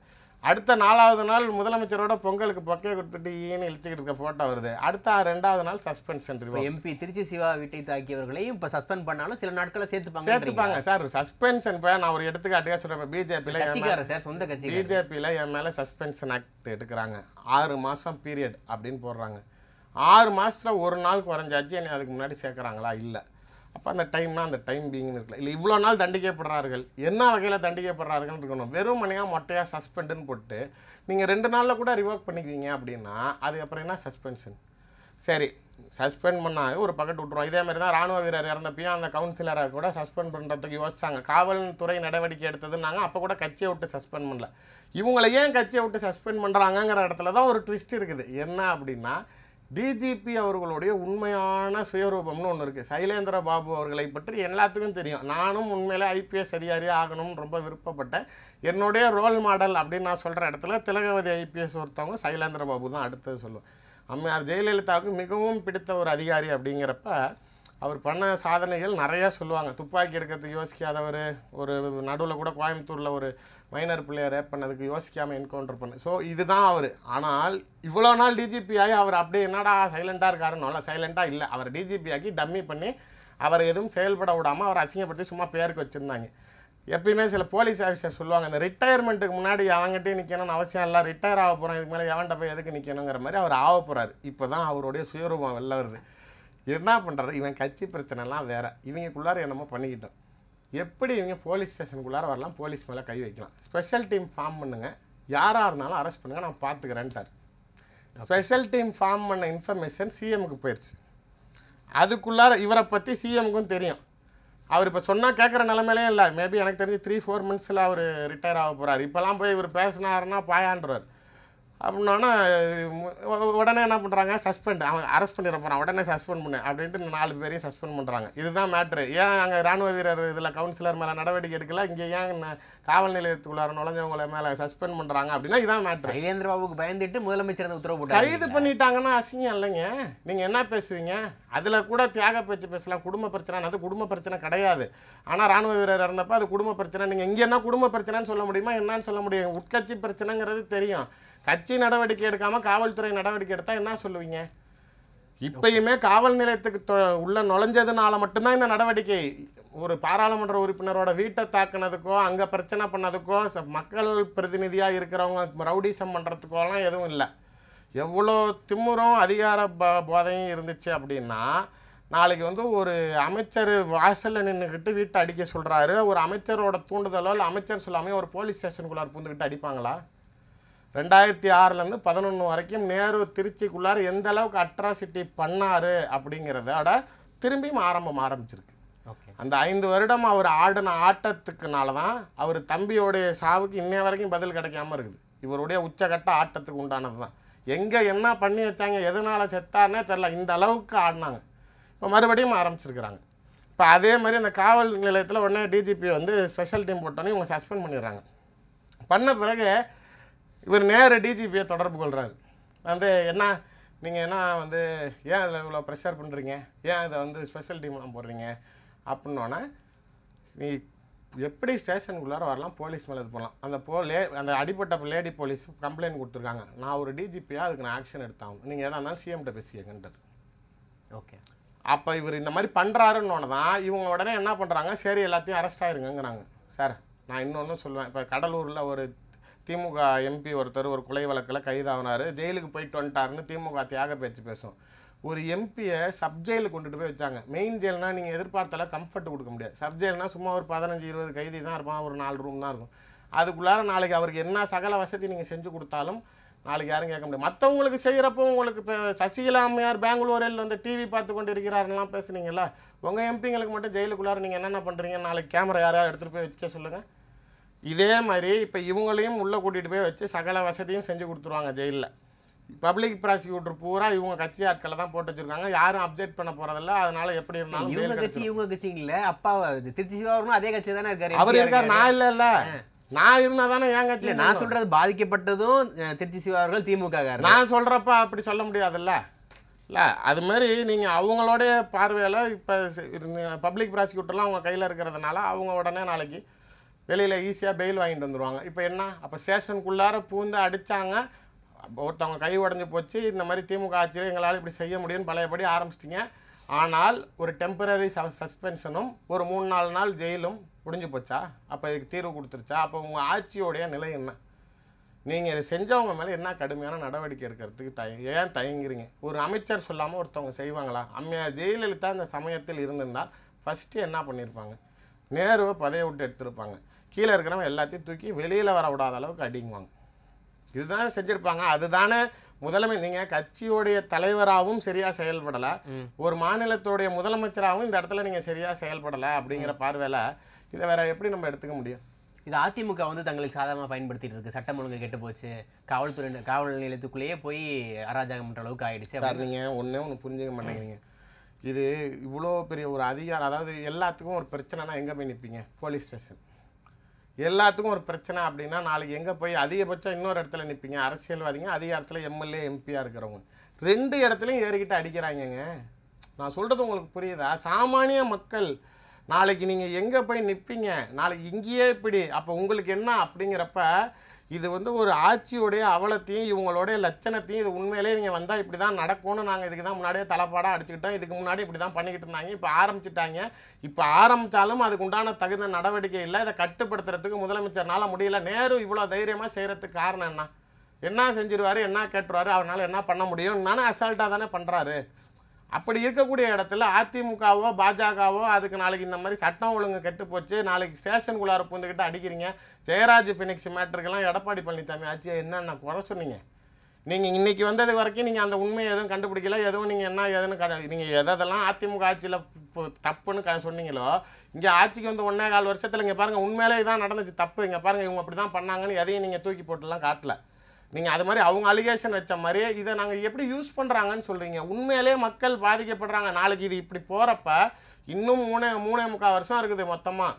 அடுத்த நாலாவது நாள் முதலமைச்சரோட பொங்கலுக்கு பொக்கையை கொடுத்துட்டு ஈன்னு இழிச்சுக்கிட்டு இருக்க ஃபோட்டோ வருது அடுத்த ரெண்டாவது நாள் சஸ்பென்ஷன் எம்பி திருச்சி சிவா வீட்டை தாக்கியவர்களையும் இப்போ சஸ்பெண்ட் பண்ணாலும் சில நாட்களை சேர்த்துப்பாங்க சேர்த்துப்பாங்க சார் சஸ்பென்ஷன் இப்போ நான் ஒரு எடுத்துக்காட்டுக்காக சொல்கிறேன் பிஜேபியில் சார் சொந்த கட்சி பிஜேபியில் என் மேலே சஸ்பென்ஷன் ஆக்ட் எடுக்கிறாங்க ஆறு மாதம் பீரியட் அப்படின்னு போடுறாங்க ஆறு மாதத்தில் ஒரு நாள் குறைஞ்சாச்சு என்னை அதுக்கு முன்னாடி சேர்க்குறாங்களா இல்லை அப்போ அந்த டைம்னால் அந்த டைம் பீங்னு இருக்கல இல்லை இவ்வளோ நாள் தண்டிக்கப்படுறார்கள் என்ன வகையில் தண்டிக்கப்படுறார்கள் இருக்கணும் வெறும் மணியாக மொட்டையாக சஸ்பெண்டுன்னு போட்டு நீங்கள் ரெண்டு நாளில் கூட ரிவோக் பண்ணிக்குவீங்க அப்படின்னா அதுக்கப்புறம் என்ன சஸ்பென்ஷன் சரி சஸ்பெண்ட் பண்ணாங்க ஒரு பக்கெட் விட்ருவோம் இதே மாதிரி தான் ராணுவ வீரர் இறந்தப்பையும் அந்த கவுன்சிலரை கூட சஸ்பெண்ட் பண்ணுறதுக்கு யோசிச்சாங்க காவல்துறை நடவடிக்கை எடுத்ததுன்னாங்க அப்போ கூட கட்சியை விட்டு சஸ்பெண்ட் பண்ணல இவங்களை ஏன் கட்சியை விட்டு சஸ்பெண்ட் பண்ணுறாங்கங்கிற இடத்துல தான் ஒரு ட்விஸ்ட் இருக்குது என்ன அப்படின்னா டிஜிபி அவர்களுடைய உண்மையான சுயரூபம்னு ஒன்று இருக்குது சைலேந்திர பாபு அவர்களை பற்றி எல்லாத்துக்கும் தெரியும் நானும் உண்மையிலே ஐபிஎஸ் அதிகாரி ஆகணும்னு ரொம்ப விருப்பப்பட்டேன் என்னுடைய ரோல் மாடல் அப்படின்னு நான் சொல்கிற இடத்துல திலகவதி ஐபிஎஸ் ஒருத்தவங்க சைலேந்திர பாபு தான் அடுத்தது சொல்லுவேன் அம்மையார் ஜெயலலிதாவுக்கு மிகவும் பிடித்த ஒரு அதிகாரி அப்படிங்கிறப்ப அவர் பண்ண சாதனைகள் நிறையா சொல்லுவாங்க துப்பாக்கி எடுக்கிறதுக்கு யோசிக்காதவர் ஒரு நடுவில் கூட கோயம்புத்தூரில் ஒரு மைனர் பிள்ளையை ரேப் பண்ணதுக்கு யோசிக்காமல் என்கவுண்டர் பண்ணு ஸோ இதுதான் அவர் ஆனால் இவ்வளோ நாள் டிஜிபி ஆகி அவர் அப்படியே என்னடா சைலண்ட்டாக இருக்காருன்னு நல்லா சைலண்ட்டாக இல்லை அவர் டிஜிபி ஆக்கி டம்மி பண்ணி அவர் எதுவும் செயல்பட விடாமல் அவர் அசிங்கப்படுத்தி சும்மா பேருக்கு வச்சுருந்தாங்க எப்பயுமே சில போலீஸ் ஆஃபீஸர் சொல்லுவாங்க இந்த ரிட்டையர்மெண்ட்டுக்கு முன்னாடி அவங்ககிட்டே நிற்கணும்னு அவசியம் இல்லை ரிட்டையர் ஆக போகிறோம் இதுக்கு மேலே எவன்கிட்ட போய் எதுக்கு நிற்கணுங்கிற மாதிரி அவர் ஆக போகிறார் இப்போ தான் அவருடைய சுயரூபம் வெளில வருது என்ன பண்ணுறது இவன் கட்சி பிரச்சனைலாம் வேறு இவங்களுக்குள்ளார என்னமோ பண்ணிக்கிட்டோம் எப்படி இவங்க போலீஸ் ஸ்டேஷனுக்குள்ளார வரலாம் போலீஸ் மேலே கை வைக்கலாம் ஸ்பெஷல் டீம் ஃபார்ம் பண்ணுங்கள் யாராக இருந்தாலும் அரெஸ்ட் பண்ணுங்கள் நான் பார்த்துக்கிறேன்ட்டார் ஸ்பெஷல் டீம் ஃபார்ம் பண்ண இன்ஃபர்மேஷன் சிஎம்க்கு போயிடுச்சு அதுக்குள்ளார இவரை பற்றி சிஎம்க்கும் தெரியும் அவர் இப்போ சொன்னால் கேட்குற நிலமையிலே இல்லை மேபி எனக்கு தெரிஞ்சு த்ரீ ஃபோர் மந்த்ஸில் அவர் ரிட்டையர் ஆக போகிறார் இப்போலாம் போய் இவர் பேசினாருன்னா பாயாண்டுறார் அப்படின்னா உடனே என்ன பண்ணுறாங்க சஸ்பெண்ட் அவன் அரெஸ்ட் பண்ணிட போகிறான் உடனே சஸ்பெண்ட் பண்ணு அப்படின்ட்டு நாலு பேரையும் சஸ்பெண்ட் பண்ணுறாங்க இதுதான் மேட்ரு ஏன் அங்கே ராணுவ வீரர் இதில் கவுன்சிலர் மேலே நடவடிக்கை எடுக்கல இங்கே ஏன் காவல் நிலையத்துக்குள்ளார நுழைஞ்சவங்களை மேலே சஸ்பெண்ட் பண்ணுறாங்க அப்படின்னா இதுதான் மேட்ரு ஐயேந்திர பாபுக்கு பயந்துட்டு முதலமைச்சர் அந்த உத்தரவு போட்டு கைது பண்ணிட்டாங்கன்னா அசிங்கம் இல்லைங்க நீங்கள் என்ன பேசுவீங்க அதில் கூட தியாக பேச்சு பேசலாம் குடும்ப பிரச்சனை அது குடும்ப பிரச்சனை கிடையாது ஆனால் ராணுவ வீரர் இருந்தப்போ அது குடும்ப பிரச்சனை நீங்கள் இங்கே என்ன குடும்ப பிரச்சனைன்னு சொல்ல முடியுமா என்னன்னு சொல்ல முடியும் உட்கட்சி பிரச்சனைங்கிறது தெரியும் கட்சி நடவடிக்கை எடுக்காமல் காவல்துறை நடவடிக்கை எடுத்தால் என்ன சொல்லுவீங்க இப்பயுமே காவல் நிலையத்துக்கு உள்ள நுழைஞ்சதுனால மட்டும்தான் இந்த நடவடிக்கை ஒரு பாராளுமன்ற உறுப்பினரோட வீட்டை தாக்குனதுக்கோ அங்கே பிரச்சனை பண்ணதுக்கோ மக்கள் பிரதிநிதியாக இருக்கிறவங்க ரவுடிசம் பண்ணுறதுக்கோலாம் எதுவும் இல்லை எவ்வளோ திம்முறும் அதிகார போதையும் இருந்துச்சு அப்படின்னா நாளைக்கு வந்து ஒரு அமைச்சர் வாசலில் நின்றுக்கிட்டு வீட்டை அடிக்க சொல்கிறாரு ஒரு அமைச்சரோட தூண்டுதலோ இல்லை அமைச்சர் சொல்லாமே ஒரு போலீஸ் ஸ்டேஷனுக்குள்ளார் பூந்துக்கிட்டு அடிப்பாங்களா ரெண்டாயிரத்தி ஆறுலேருந்து பதினொன்று வரைக்கும் நேரு திருச்சிக்குள்ளார் எந்த அளவுக்கு அட்ராசிட்டி பண்ணார் அப்படிங்கிறதோட திரும்பியும் ஆரம்பம் ஆரம்பிச்சிருக்கு அந்த ஐந்து வருடம் அவர் ஆடின ஆட்டத்துக்குனால தான் அவர் தம்பியோடைய சாவுக்கு இன்னைய வரைக்கும் பதில் கிடைக்காம இருக்குது இவருடைய உச்சகட்ட ஆட்டத்துக்கு உண்டானது தான் எங்கே என்ன பண்ணி வச்சாங்க எதனால் செத்தார்னே தெரில இந்த அளவுக்கு ஆடினாங்க இப்போ மறுபடியும் ஆரம்பிச்சிருக்கிறாங்க இப்போ அதே மாதிரி அந்த காவல் நிலையத்தில் உடனே டிஜிபி வந்து ஸ்பெஷல் டீம் போட்டோன்னே இவங்க சஸ்பெண்ட் பண்ணிடுறாங்க பண்ண பிறகு இவர் நேராக டிஜிபியை தொடர்பு கொள்கிறாரு வந்து என்ன நீங்கள் என்ன வந்து ஏன் அதில் இவ்வளோ ப்ரெஷர் பண்ணுறீங்க ஏன் இதை வந்து ஸ்பெஷல் டீம்லாம் போடுறீங்க அப்படின்னோன்னா நீ எப்படி ஸ்டேஷனுக்குள்ளார வரலாம் போலீஸ் மேலே இது பண்ணலாம் அந்த போ லே அந்த அடிப்பட்ட லேடி போலீஸ் கம்ப்ளைண்ட் கொடுத்துருக்காங்க நான் ஒரு டிஜிபியாக அதுக்கு நான் ஆக்ஷன் எடுத்தாகும் நீங்கள் எதாக இருந்தாலும் சிஎம்கிட்ட பேசிக்கங்கன்றது ஓகே அப்போ இவர் இந்த மாதிரி பண்ணுறாருன்னு தான் இவங்க உடனே என்ன பண்ணுறாங்க சரி எல்லாத்தையும் அரெஸ்ட் ஆயிருங்கிறாங்க சார் நான் இன்னொன்று சொல்லுவேன் இப்போ கடலூரில் ஒரு திமுக எம்பி ஒருத்தர் ஒரு கொலை வழக்கில் கைதாகினார் ஜெயிலுக்கு போயிட்டு வந்துட்டாருன்னு திமுக தியாக பேச்சு பேசும் ஒரு எம்பியை சப்ஜெயிலுக்கு கொண்டுட்டு போய் வச்சாங்க மெயின் ஜெயில்னால் நீங்கள் எதிர்பார்த்தால கம்ஃபர்ட் கொடுக்க முடியாது சப்ஜெயில்னால் சும்மா ஒரு பதினஞ்சு இருபது கைதி தான் இருப்பான் ஒரு நாலு ரூம் தான் இருக்கும் அதுக்குள்ளார நாளைக்கு அவருக்கு என்ன சகல வசதி நீங்கள் செஞ்சு கொடுத்தாலும் நாளைக்கு யாரும் கேட்க முடியாது மற்றவங்களுக்கு செய்கிறப்போ உங்களுக்கு இப்போ சசிகலா அம்மையார் பெங்களூரில் வந்து டிவி பார்த்து கொண்டு இருக்கிறாருலாம் பேசுனீங்களா உங்கள் எம்பிங்களுக்கு மட்டும் ஜெயிலுக்குள்ளார நீங்கள் என்னென்ன பண்ணுறீங்க நாளைக்கு கேமரா யாராவது எடுத்துகிட்டு போய் வச்சுக்க சொல்லுங்கள் இதே மாதிரி இப்போ இவங்களையும் உள்ளே கூட்டிகிட்டு போய் வச்சு சகல வசதியும் செஞ்சு கொடுத்துருவாங்க ஜெயிலில் பப்ளிக் ப்ராசிக்யூட்டர் பூரா இவங்க கட்சி ஆட்களை தான் போட்டு வச்சிருக்காங்க யாரும் அப்டேட் பண்ண போறதில்ல அதனால எப்படி இருந்தாலும் இவங்க கட்சி இவங்க கட்சி இல்ல அப்பா திருச்சி சிவாவரும் அதே கட்சி தானே இருக்காரு அவர் இருக்கார் நான் இல்ல இல்ல நான் இருந்தா தானே என் கட்சி நான் சொல்றது பாதிக்கப்பட்டதும் திருச்சி சிவாவர்கள் திமுக நான் சொல்றப்ப அப்படி சொல்ல முடியாதுல்ல இல்லை அது மாதிரி நீங்கள் அவங்களோடைய பார்வையில் இப்போ பப்ளிக் ப்ராசிக்யூட்டர்லாம் அவங்க கையில் இருக்கிறதுனால அவங்க உடனே நாளைக்கு வெளியில் ஈஸியாக பெயில் வாங்கிட்டு வந்துடுவாங்க இப்போ என்ன அப்போ ஸ்டேஷனுக்குள்ளார பூந்து அடித்தாங்க ஒருத்தவங்க கை உடஞ்சி போச்சு இந்த மாதிரி திமுக ஆட்சியில் எங்களால் இப்படி செய்ய முடியும்னு பழையபடி ஆரம்பிச்சிட்டிங்க ஆனால் ஒரு டெம்பரரி ச சஸ்பென்ஷனும் ஒரு மூணு நாலு நாள் ஜெயிலும் முடிஞ்சு போச்சா அப்போ இதுக்கு தீர்வு கொடுத்துருச்சா அப்போ உங்கள் ஆட்சியோடைய நிலை என்ன நீங்கள் இதை செஞ்சவங்க மேலே என்ன கடுமையான நடவடிக்கை எடுக்கிறதுக்கு தய ஏன் தயங்குறீங்க ஒரு அமைச்சர் சொல்லாமல் ஒருத்தவங்க செய்வாங்களா அம்மையார் ஜெயலலிதா இந்த சமயத்தில் இருந்திருந்தால் ஃபஸ்ட்டு என்ன பண்ணியிருப்பாங்க நேருவை பதவி விட்டு எடுத்திருப்பாங்க கீழே இருக்கிறவங்க எல்லாத்தையும் தூக்கி வெளியில் வர விடாத அளவுக்கு அடிங்குவாங்க இதுதான் செஞ்சுருப்பாங்க அதுதானே முதலமை நீங்கள் கட்சியோடைய தலைவராகவும் சரியாக செயல்படலை ஒரு மாநிலத்துடைய முதலமைச்சராகவும் இந்த இடத்துல நீங்கள் சரியாக செயல்படலை அப்படிங்கிற பார்வையில் இதை வேற எப்படி நம்ம எடுத்துக்க முடியும் இது அதிமுக வந்து தங்களுக்கு சாதகமாக பயன்படுத்திட்டு இருக்கு சட்டம் ஒழுங்கு கெட்டு போச்சு காவல்துறை காவல் நிலையத்துக்குள்ளேயே போய் அராஜகம் பண்ணுற அளவுக்கு ஆயிடுச்சு சார் நீங்கள் ஒன்றே ஒன்று புரிஞ்சுக்க மாட்டேங்கிறீங்க இது இவ்வளோ பெரிய ஒரு அதிகாரம் அதாவது எல்லாத்துக்கும் ஒரு பிரச்சனைனா எங்கே போய் நிற்பீங்க போலீஸ் ஸ்டேஷன் எல்லாத்துக்கும் ஒரு பிரச்சனை அப்படின்னா நாளைக்கு எங்கே போய் அதிகபட்சம் இன்னொரு இடத்துல நிற்பீங்க அரசியல்வாதிங்க அதிக இடத்துல எம்எல்ஏ எம்பியாக இருக்கிறவங்க ரெண்டு இடத்துலையும் ஏறிக்கிட்டு அடிக்கிறாங்கங்க நான் சொல்கிறது உங்களுக்கு புரியுதா சாமானிய மக்கள் நாளைக்கு நீங்கள் எங்கே போய் நிற்பீங்க நாளைக்கு இங்கேயே இப்படி அப்போ உங்களுக்கு என்ன அப்படிங்கிறப்ப இது வந்து ஒரு ஆட்சியுடைய அவலத்தையும் இவங்களுடைய லட்சணத்தையும் இது உண்மையிலே நீங்கள் வந்தால் இப்படி தான் நடக்கும்னு நாங்கள் இதுக்கு தான் முன்னாடியே தலைப்பாடாக அடிச்சுக்கிட்டோம் இதுக்கு முன்னாடி இப்படி தான் பண்ணிக்கிட்டு இருந்தாங்க இப்போ ஆரம்பிச்சிட்டாங்க இப்போ ஆரம்பித்தாலும் அதுக்கு உண்டான தகுந்த நடவடிக்கை இல்லை இதை கட்டுப்படுத்துறதுக்கு முதலமைச்சர்னால் முடியல நேரு இவ்வளோ தைரியமாக செய்கிறதுக்கு காரணம் என்ன என்ன செஞ்சிருவார் என்ன கேட்டுருவார் அவனால் என்ன பண்ண முடியும் நானும் அசால்ட்டாக தானே பண்ணுறாரு அப்படி இருக்கக்கூடிய இடத்துல அதிமுகவோ பாஜகவோ அதுக்கு நாளைக்கு இந்த மாதிரி சட்டம் ஒழுங்கு கெட்டு போச்சு நாளைக்கு ஸ்டேஷனுக்குள்ளார பூந்துக்கிட்டு அடிக்கிறீங்க ஜெயராஜ் ஃபினிக்ஸ் மேட்ருக்கெல்லாம் எடப்பாடி பழனிசாமி ஆட்சியை என்னென்ன குறை சொன்னீங்க நீங்கள் இன்றைக்கி வந்தது வரைக்கும் நீங்கள் அந்த உண்மையை எதுவும் கண்டுபிடிக்கல எதுவும் நீங்கள் என்ன ஏதுன்னு க நீங்கள் எதெல்லாம் அதிமுக ஆட்சியில் தப்புன்னு க சொன்னீங்களோ இங்கே ஆட்சிக்கு வந்து ஒன்றே கால் வருஷத்தில் இங்கே பாருங்கள் உண்மையிலே இதான் நடந்துச்சு தப்பு இங்கே பாருங்கள் இவங்க அப்படி தான் பண்ணாங்கன்னு எதையும் நீங்கள் தூக்கி போட்டுலாம் காட்டல நீங்கள் அது மாதிரி அவங்க அலிகேஷன் வச்ச மாதிரி இதை நாங்கள் எப்படி யூஸ் பண்ணுறாங்கன்னு சொல்கிறீங்க உண்மையிலே மக்கள் பாதிக்கப்படுறாங்க நாளைக்கு இது இப்படி போகிறப்ப இன்னும் மூணே மூணே முக்கால் வருஷம் இருக்குது மொத்தமாக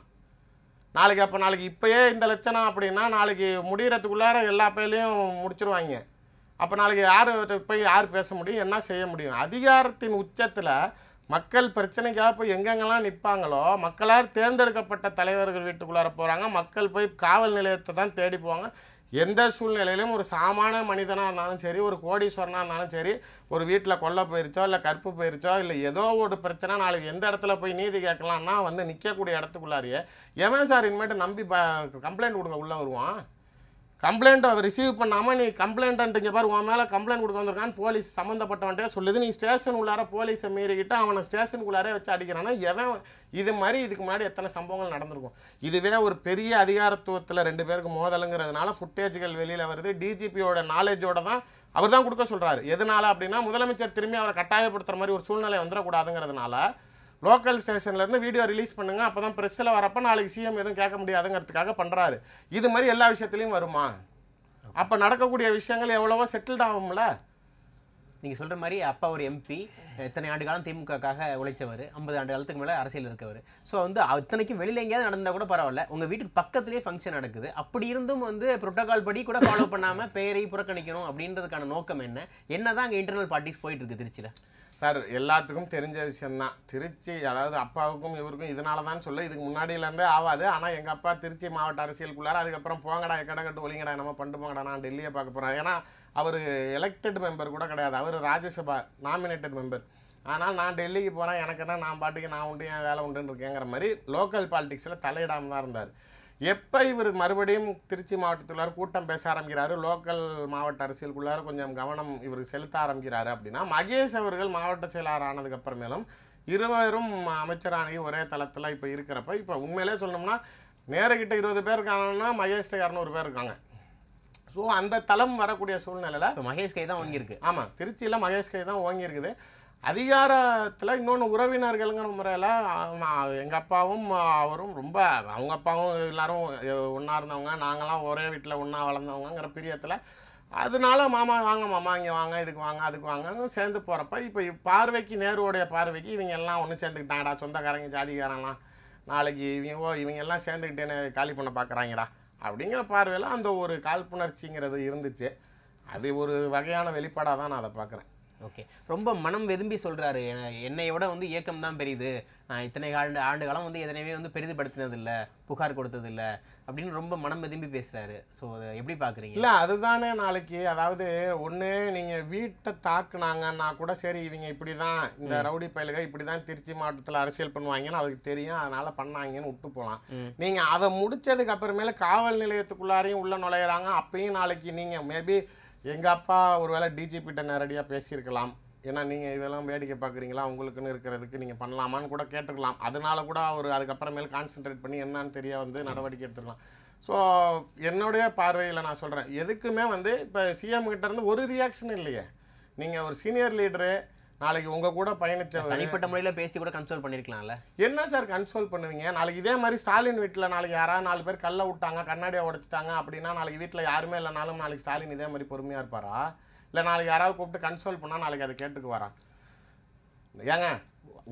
நாளைக்கு அப்போ நாளைக்கு இப்போயே இந்த லட்சணம் அப்படின்னா நாளைக்கு முடிகிறதுக்குள்ளார எல்லா பேர்லேயும் முடிச்சிருவாங்க அப்போ நாளைக்கு யார் போய் யார் பேச முடியும் என்ன செய்ய முடியும் அதிகாரத்தின் உச்சத்தில் மக்கள் பிரச்சனைக்காக போய் எங்கெங்கெல்லாம் நிற்பாங்களோ மக்களால் தேர்ந்தெடுக்கப்பட்ட தலைவர்கள் வீட்டுக்குள்ளார போகிறாங்க மக்கள் போய் காவல் நிலையத்தை தான் தேடி போவாங்க எந்த சூழ்நிலையிலும் ஒரு சாமான மனிதனாக இருந்தாலும் சரி ஒரு கோடீஸ்வரனாக இருந்தாலும் சரி ஒரு வீட்டில் கொல்ல போயிருச்சோ இல்லை கற்பு போயிருச்சோ இல்லை ஏதோ ஒரு பிரச்சனை நாளைக்கு எந்த இடத்துல போய் நீதி கேட்கலான்னா வந்து நிற்கக்கூடிய இடத்துக்குள்ளாரியே எவன் சார் இனிமேட்டு நம்பி ப கம்ப்ளைண்ட் கொடுக்க உள்ளே வருவான் கம்ப்ளைண்ட் அவர் ரிசீவ் பண்ணாமல் நீ கம்ப்ளைண்ட்டுங்க பாரு உன் மேலே கம்ப்ளைண்ட் கொடுக்க வந்திருக்கான்னு போலீஸ் சம்மந்தப்பட்டவன்ட்டே சொல்லுது நீ ஸ்டேஷன் உள்ளார போலீஸை மீறிக்கிட்டு அவனை ஸ்டேஷனுக்குள்ளாரே வச்சு அடிக்கிறான்னா எவன் இது மாதிரி இதுக்கு முன்னாடி எத்தனை சம்பவங்கள் நடந்திருக்கும் இதுவே ஒரு பெரிய அதிகாரத்துவத்தில் ரெண்டு பேருக்கு மோதலுங்கிறதுனால ஃபுட்டேஜ்கள் வெளியில் வருது டிஜிபியோட நாலேஜோட தான் அவர் தான் கொடுக்க சொல்கிறாரு எதனால் அப்படின்னா முதலமைச்சர் திரும்பி அவரை கட்டாயப்படுத்துகிற மாதிரி ஒரு சூழ்நிலை வந்துடக்கூடாதுங்கிறதுனால லோக்கல் ஸ்டேஷன்லேருந்து வீடியோ ரிலீஸ் பண்ணுங்கள் அப்போ தான் ப்ரெஸ்ஸில் வரப்போ நாளைக்கு சிஎம் எதுவும் கேட்க முடியாதுங்கிறதுக்காக பண்ணுறாரு இது மாதிரி எல்லா விஷயத்துலையும் வருமா அப்போ நடக்கக்கூடிய விஷயங்கள் எவ்வளவோ செட்டில்ட் ஆகும்ல நீங்கள் சொல்கிற மாதிரி அப்பா ஒரு எம்பி இத்தனை ஆண்டு காலம் திமுகக்காக உழைச்சவர் ஐம்பது ஆண்டு காலத்துக்கு மேலே அரசியல் இருக்கவர் ஸோ வந்து அத்தனைக்கும் வெளியில் எங்கேயாவது நடந்தால் கூட பரவாயில்ல உங்கள் வீட்டுக்கு பக்கத்துலேயே ஃபங்க்ஷன் நடக்குது அப்படி இருந்தும் வந்து புரோட்டோகால் படி கூட ஃபாலோ பண்ணாமல் பெயரை புறக்கணிக்கணும் அப்படின்றதுக்கான நோக்கம் என்ன என்ன தான் அங்கே இன்டர்னல் பார்ட்டிஸ் போயிட்டு திருச்சியில் சார் எல்லாத்துக்கும் தெரிஞ்ச விஷயந்தான் திருச்சி அதாவது அப்பாவுக்கும் இவருக்கும் இதனால தான் சொல்ல இதுக்கு முன்னாடியிலேருந்தே ஆகாது ஆனால் எங்கள் அப்பா திருச்சி மாவட்ட அரசியலுக்குள்ளார அதுக்கப்புறம் போங்கடா எக்கடை கட்டு ஒலிங்கடா நம்ம பண்ணிட்டு போங்கடா நான் டெல்லியை பார்க்க போகிறேன் ஏன்னா அவர் எலெக்டட் மெம்பர் கூட கிடையாது அவர் ராஜ்யசபா நாமினேட்டட் மெம்பர் ஆனால் நான் டெல்லிக்கு போகிறேன் எனக்கு என்ன நான் பாட்டுக்கு நான் உண்டு என் வேலை உண்டுன்னு இருக்கேங்கிற மாதிரி லோக்கல் பாலிடிக்ஸில் தலையிடாமல் தான் இருந்தார் எப்போ இவர் மறுபடியும் திருச்சி மாவட்டத்துள்ளார் கூட்டம் பேச ஆரம்பிக்கிறார் லோக்கல் மாவட்ட அரசியலுக்குள்ளார கொஞ்சம் கவனம் இவர் செலுத்த ஆரம்பிக்கிறாரு அப்படின்னா மகேஷ் அவர்கள் மாவட்ட செயலாளர் ஆனதுக்கப்புறமேலும் இருவரும் அமைச்சரானி ஒரே தளத்தில் இப்போ இருக்கிறப்ப இப்போ உண்மையிலே சொல்லணும்னா நேரக்கிட்ட இருபது பேர் இருக்காங்கன்னா மகேஷ்ட இரநூறு பேர் இருக்காங்க ஸோ அந்த தளம் வரக்கூடிய சூழ்நிலையில் மகேஷ் கை தான் வாங்கியிருக்கு ஆமாம் திருச்சியில் மகேஷ் கை தான் வாங்கியிருக்குது அதிகாரத்தில் இன்னொன்று உறவினர்களுங்கிற முறையில் எங்கள் அப்பாவும் அவரும் ரொம்ப அவங்க அப்பாவும் எல்லோரும் ஒன்றா இருந்தவங்க நாங்களாம் ஒரே வீட்டில் ஒன்றா வளர்ந்தவங்கிற பிரியத்தில் அதனால மாமா வாங்க மாமா இங்கே வாங்க இதுக்கு வாங்க அதுக்கு வாங்கன்னு சேர்ந்து போகிறப்ப இப்போ பார்வைக்கு நேருடைய பார்வைக்கு இவங்க எல்லாம் ஒன்று சேர்ந்துக்கிட்டாங்கடா சொந்தக்காரங்க ஜாதிகாரங்களாம் நாளைக்கு இவங்க ஓ இவங்க எல்லாம் சேர்ந்துக்கிட்டேன்னு காலி பண்ண பார்க்குறாங்கடா அப்படிங்கிற பார்வையில் அந்த ஒரு காழ்ப்புணர்ச்சிங்கிறது இருந்துச்சு அது ஒரு வகையான வெளிப்பாடாக தான் நான் அதை பார்க்குறேன் ஓகே ரொம்ப மனம் வெதும்பி சொல்கிறாரு என்னை விட வந்து இயக்கம் தான் பெரியுது நான் இத்தனை ஆண்டு ஆண்டு காலம் வந்து எதனையுமே வந்து பெரிதுபடுத்தினதில்ல புகார் கொடுத்ததில்ல அப்படின்னு ரொம்ப மனம் வெதும்பி பேசுகிறாரு ஸோ அதை எப்படி பார்க்குறீங்க இல்லை அதுதானே நாளைக்கு அதாவது ஒன்று நீங்கள் வீட்டை தாக்குனாங்கன்னா கூட சரி இவங்க இப்படி தான் இந்த ரவுடி பயலுக இப்படி தான் திருச்சி மாவட்டத்தில் அரசியல் பண்ணுவாங்கன்னு அவருக்கு தெரியும் அதனால் பண்ணாங்கன்னு விட்டு போகலாம் நீங்கள் அதை முடித்ததுக்கு அப்புறமேல காவல் நிலையத்துக்குள்ளாரையும் உள்ளே நுழையிறாங்க அப்பையும் நாளைக்கு நீங்கள் மேபி எங்கள் அப்பா ஒருவேளை டிஜிபிட்ட நேரடியாக பேசியிருக்கலாம் ஏன்னா நீங்கள் இதெல்லாம் வேடிக்கை பார்க்குறீங்களா உங்களுக்குன்னு இருக்கிறதுக்கு நீங்கள் பண்ணலாமான்னு கூட கேட்டுருக்கலாம் அதனால கூட அவர் அதுக்கப்புறமேல் கான்சென்ட்ரேட் பண்ணி என்னன்னு தெரிய வந்து நடவடிக்கை எடுத்துக்கலாம் ஸோ என்னுடைய பார்வையில் நான் சொல்கிறேன் எதுக்குமே வந்து இப்போ சிஎம் கிட்டேருந்து ஒரு ரியாக்ஷன் இல்லையே நீங்கள் ஒரு சீனியர் லீடரு நாளைக்கு உங்க கூட பயணிச்ச தனிப்பட்ட முறையில் பேசி கூட கன்சோல் பண்ணிருக்கலாம்ல என்ன சார் கன்சோல் பண்ணுவீங்க நாளைக்கு இதே மாதிரி ஸ்டாலின் வீட்டில் நாளைக்கு யாராவது நாலு பேர் கல்லை விட்டாங்க கண்ணாடியை உடைச்சிட்டாங்க அப்படின்னா நாளைக்கு வீட்டில் யாருமே இல்லைனாலும் நாளைக்கு ஸ்டாலின் இதே மாதிரி பொறுமையாக இருப்பாரா இல்லை நாளைக்கு யாராவது கூப்பிட்டு கன்சோல் பண்ணால் நாளைக்கு அதை கேட்டுக்கு வரா ஏங்க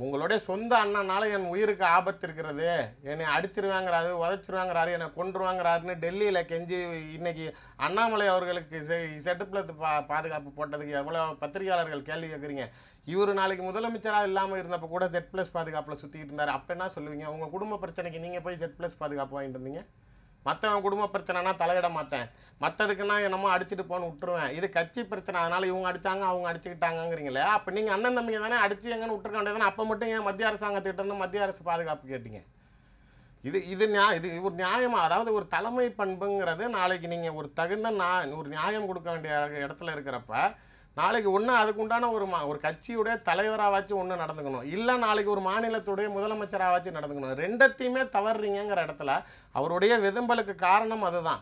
உங்களுடைய சொந்த அண்ணனால என் உயிருக்கு ஆபத்து இருக்கிறது என்னை அடிச்சிருவாங்கிறாரு உதச்சிருவாங்கிறாரு என்னை கொண்டுருவாங்கிறாருன்னு டெல்லியில் கெஞ்சி இன்னைக்கு அண்ணாமலை அவர்களுக்கு செ செட்டுப்பிளத்து பா பாதுகாப்பு போட்டதுக்கு எவ்வளோ பத்திரிகையாளர்கள் கேள்வி கேட்குறீங்க இவர் நாளைக்கு முதலமைச்சராக இல்லாமல் இருந்தப்போ கூட செட் ப்ளஸ் பாதுகாப்பில் சுற்றிக்கிட்டு இருந்தார் அப்போ என்ன சொல்லுவீங்க உங்கள் குடும்ப பிரச்சனைக்கு நீங்கள் போய் செட் ப்ளஸ் பாதுகாப்பு வாங்கிட்டு இருந்தீங்க மற்றவன் குடும்ப பிரச்சனைனா தலையிட மாட்டேன் மற்றதுக்குன்னா என்னமோ அடிச்சுட்டு போன்னு விட்டுருவேன் இது கட்சி பிரச்சனை அதனால் இவங்க அடித்தாங்க அவங்க அடிச்சுக்கிட்டாங்கங்கிறீங்களே அப்போ நீங்கள் அண்ணன் தம்பிங்க தானே அடிச்சு எங்கன்னு விட்டுருக்க வேண்டியதானே அப்போ மட்டும் ஏன் மத்திய அரசாங்கத்திட்ட இருந்து மத்திய அரசு பாதுகாப்பு கேட்டீங்க இது இது நியா இது ஒரு நியாயமாக அதாவது ஒரு தலைமை பண்புங்கிறது நாளைக்கு நீங்கள் ஒரு தகுந்த நான் ஒரு நியாயம் கொடுக்க வேண்டிய இடத்துல இருக்கிறப்ப நாளைக்கு ஒன்று அதுக்கு உண்டான ஒரு மா ஒரு கட்சியுடைய வச்சு ஒன்று நடந்துக்கணும் இல்லை நாளைக்கு ஒரு மாநிலத்துடைய வச்சு நடந்துக்கணும் ரெண்டத்தையுமே தவறுறீங்கிற இடத்துல அவருடைய விதம்பலுக்கு காரணம் அதுதான்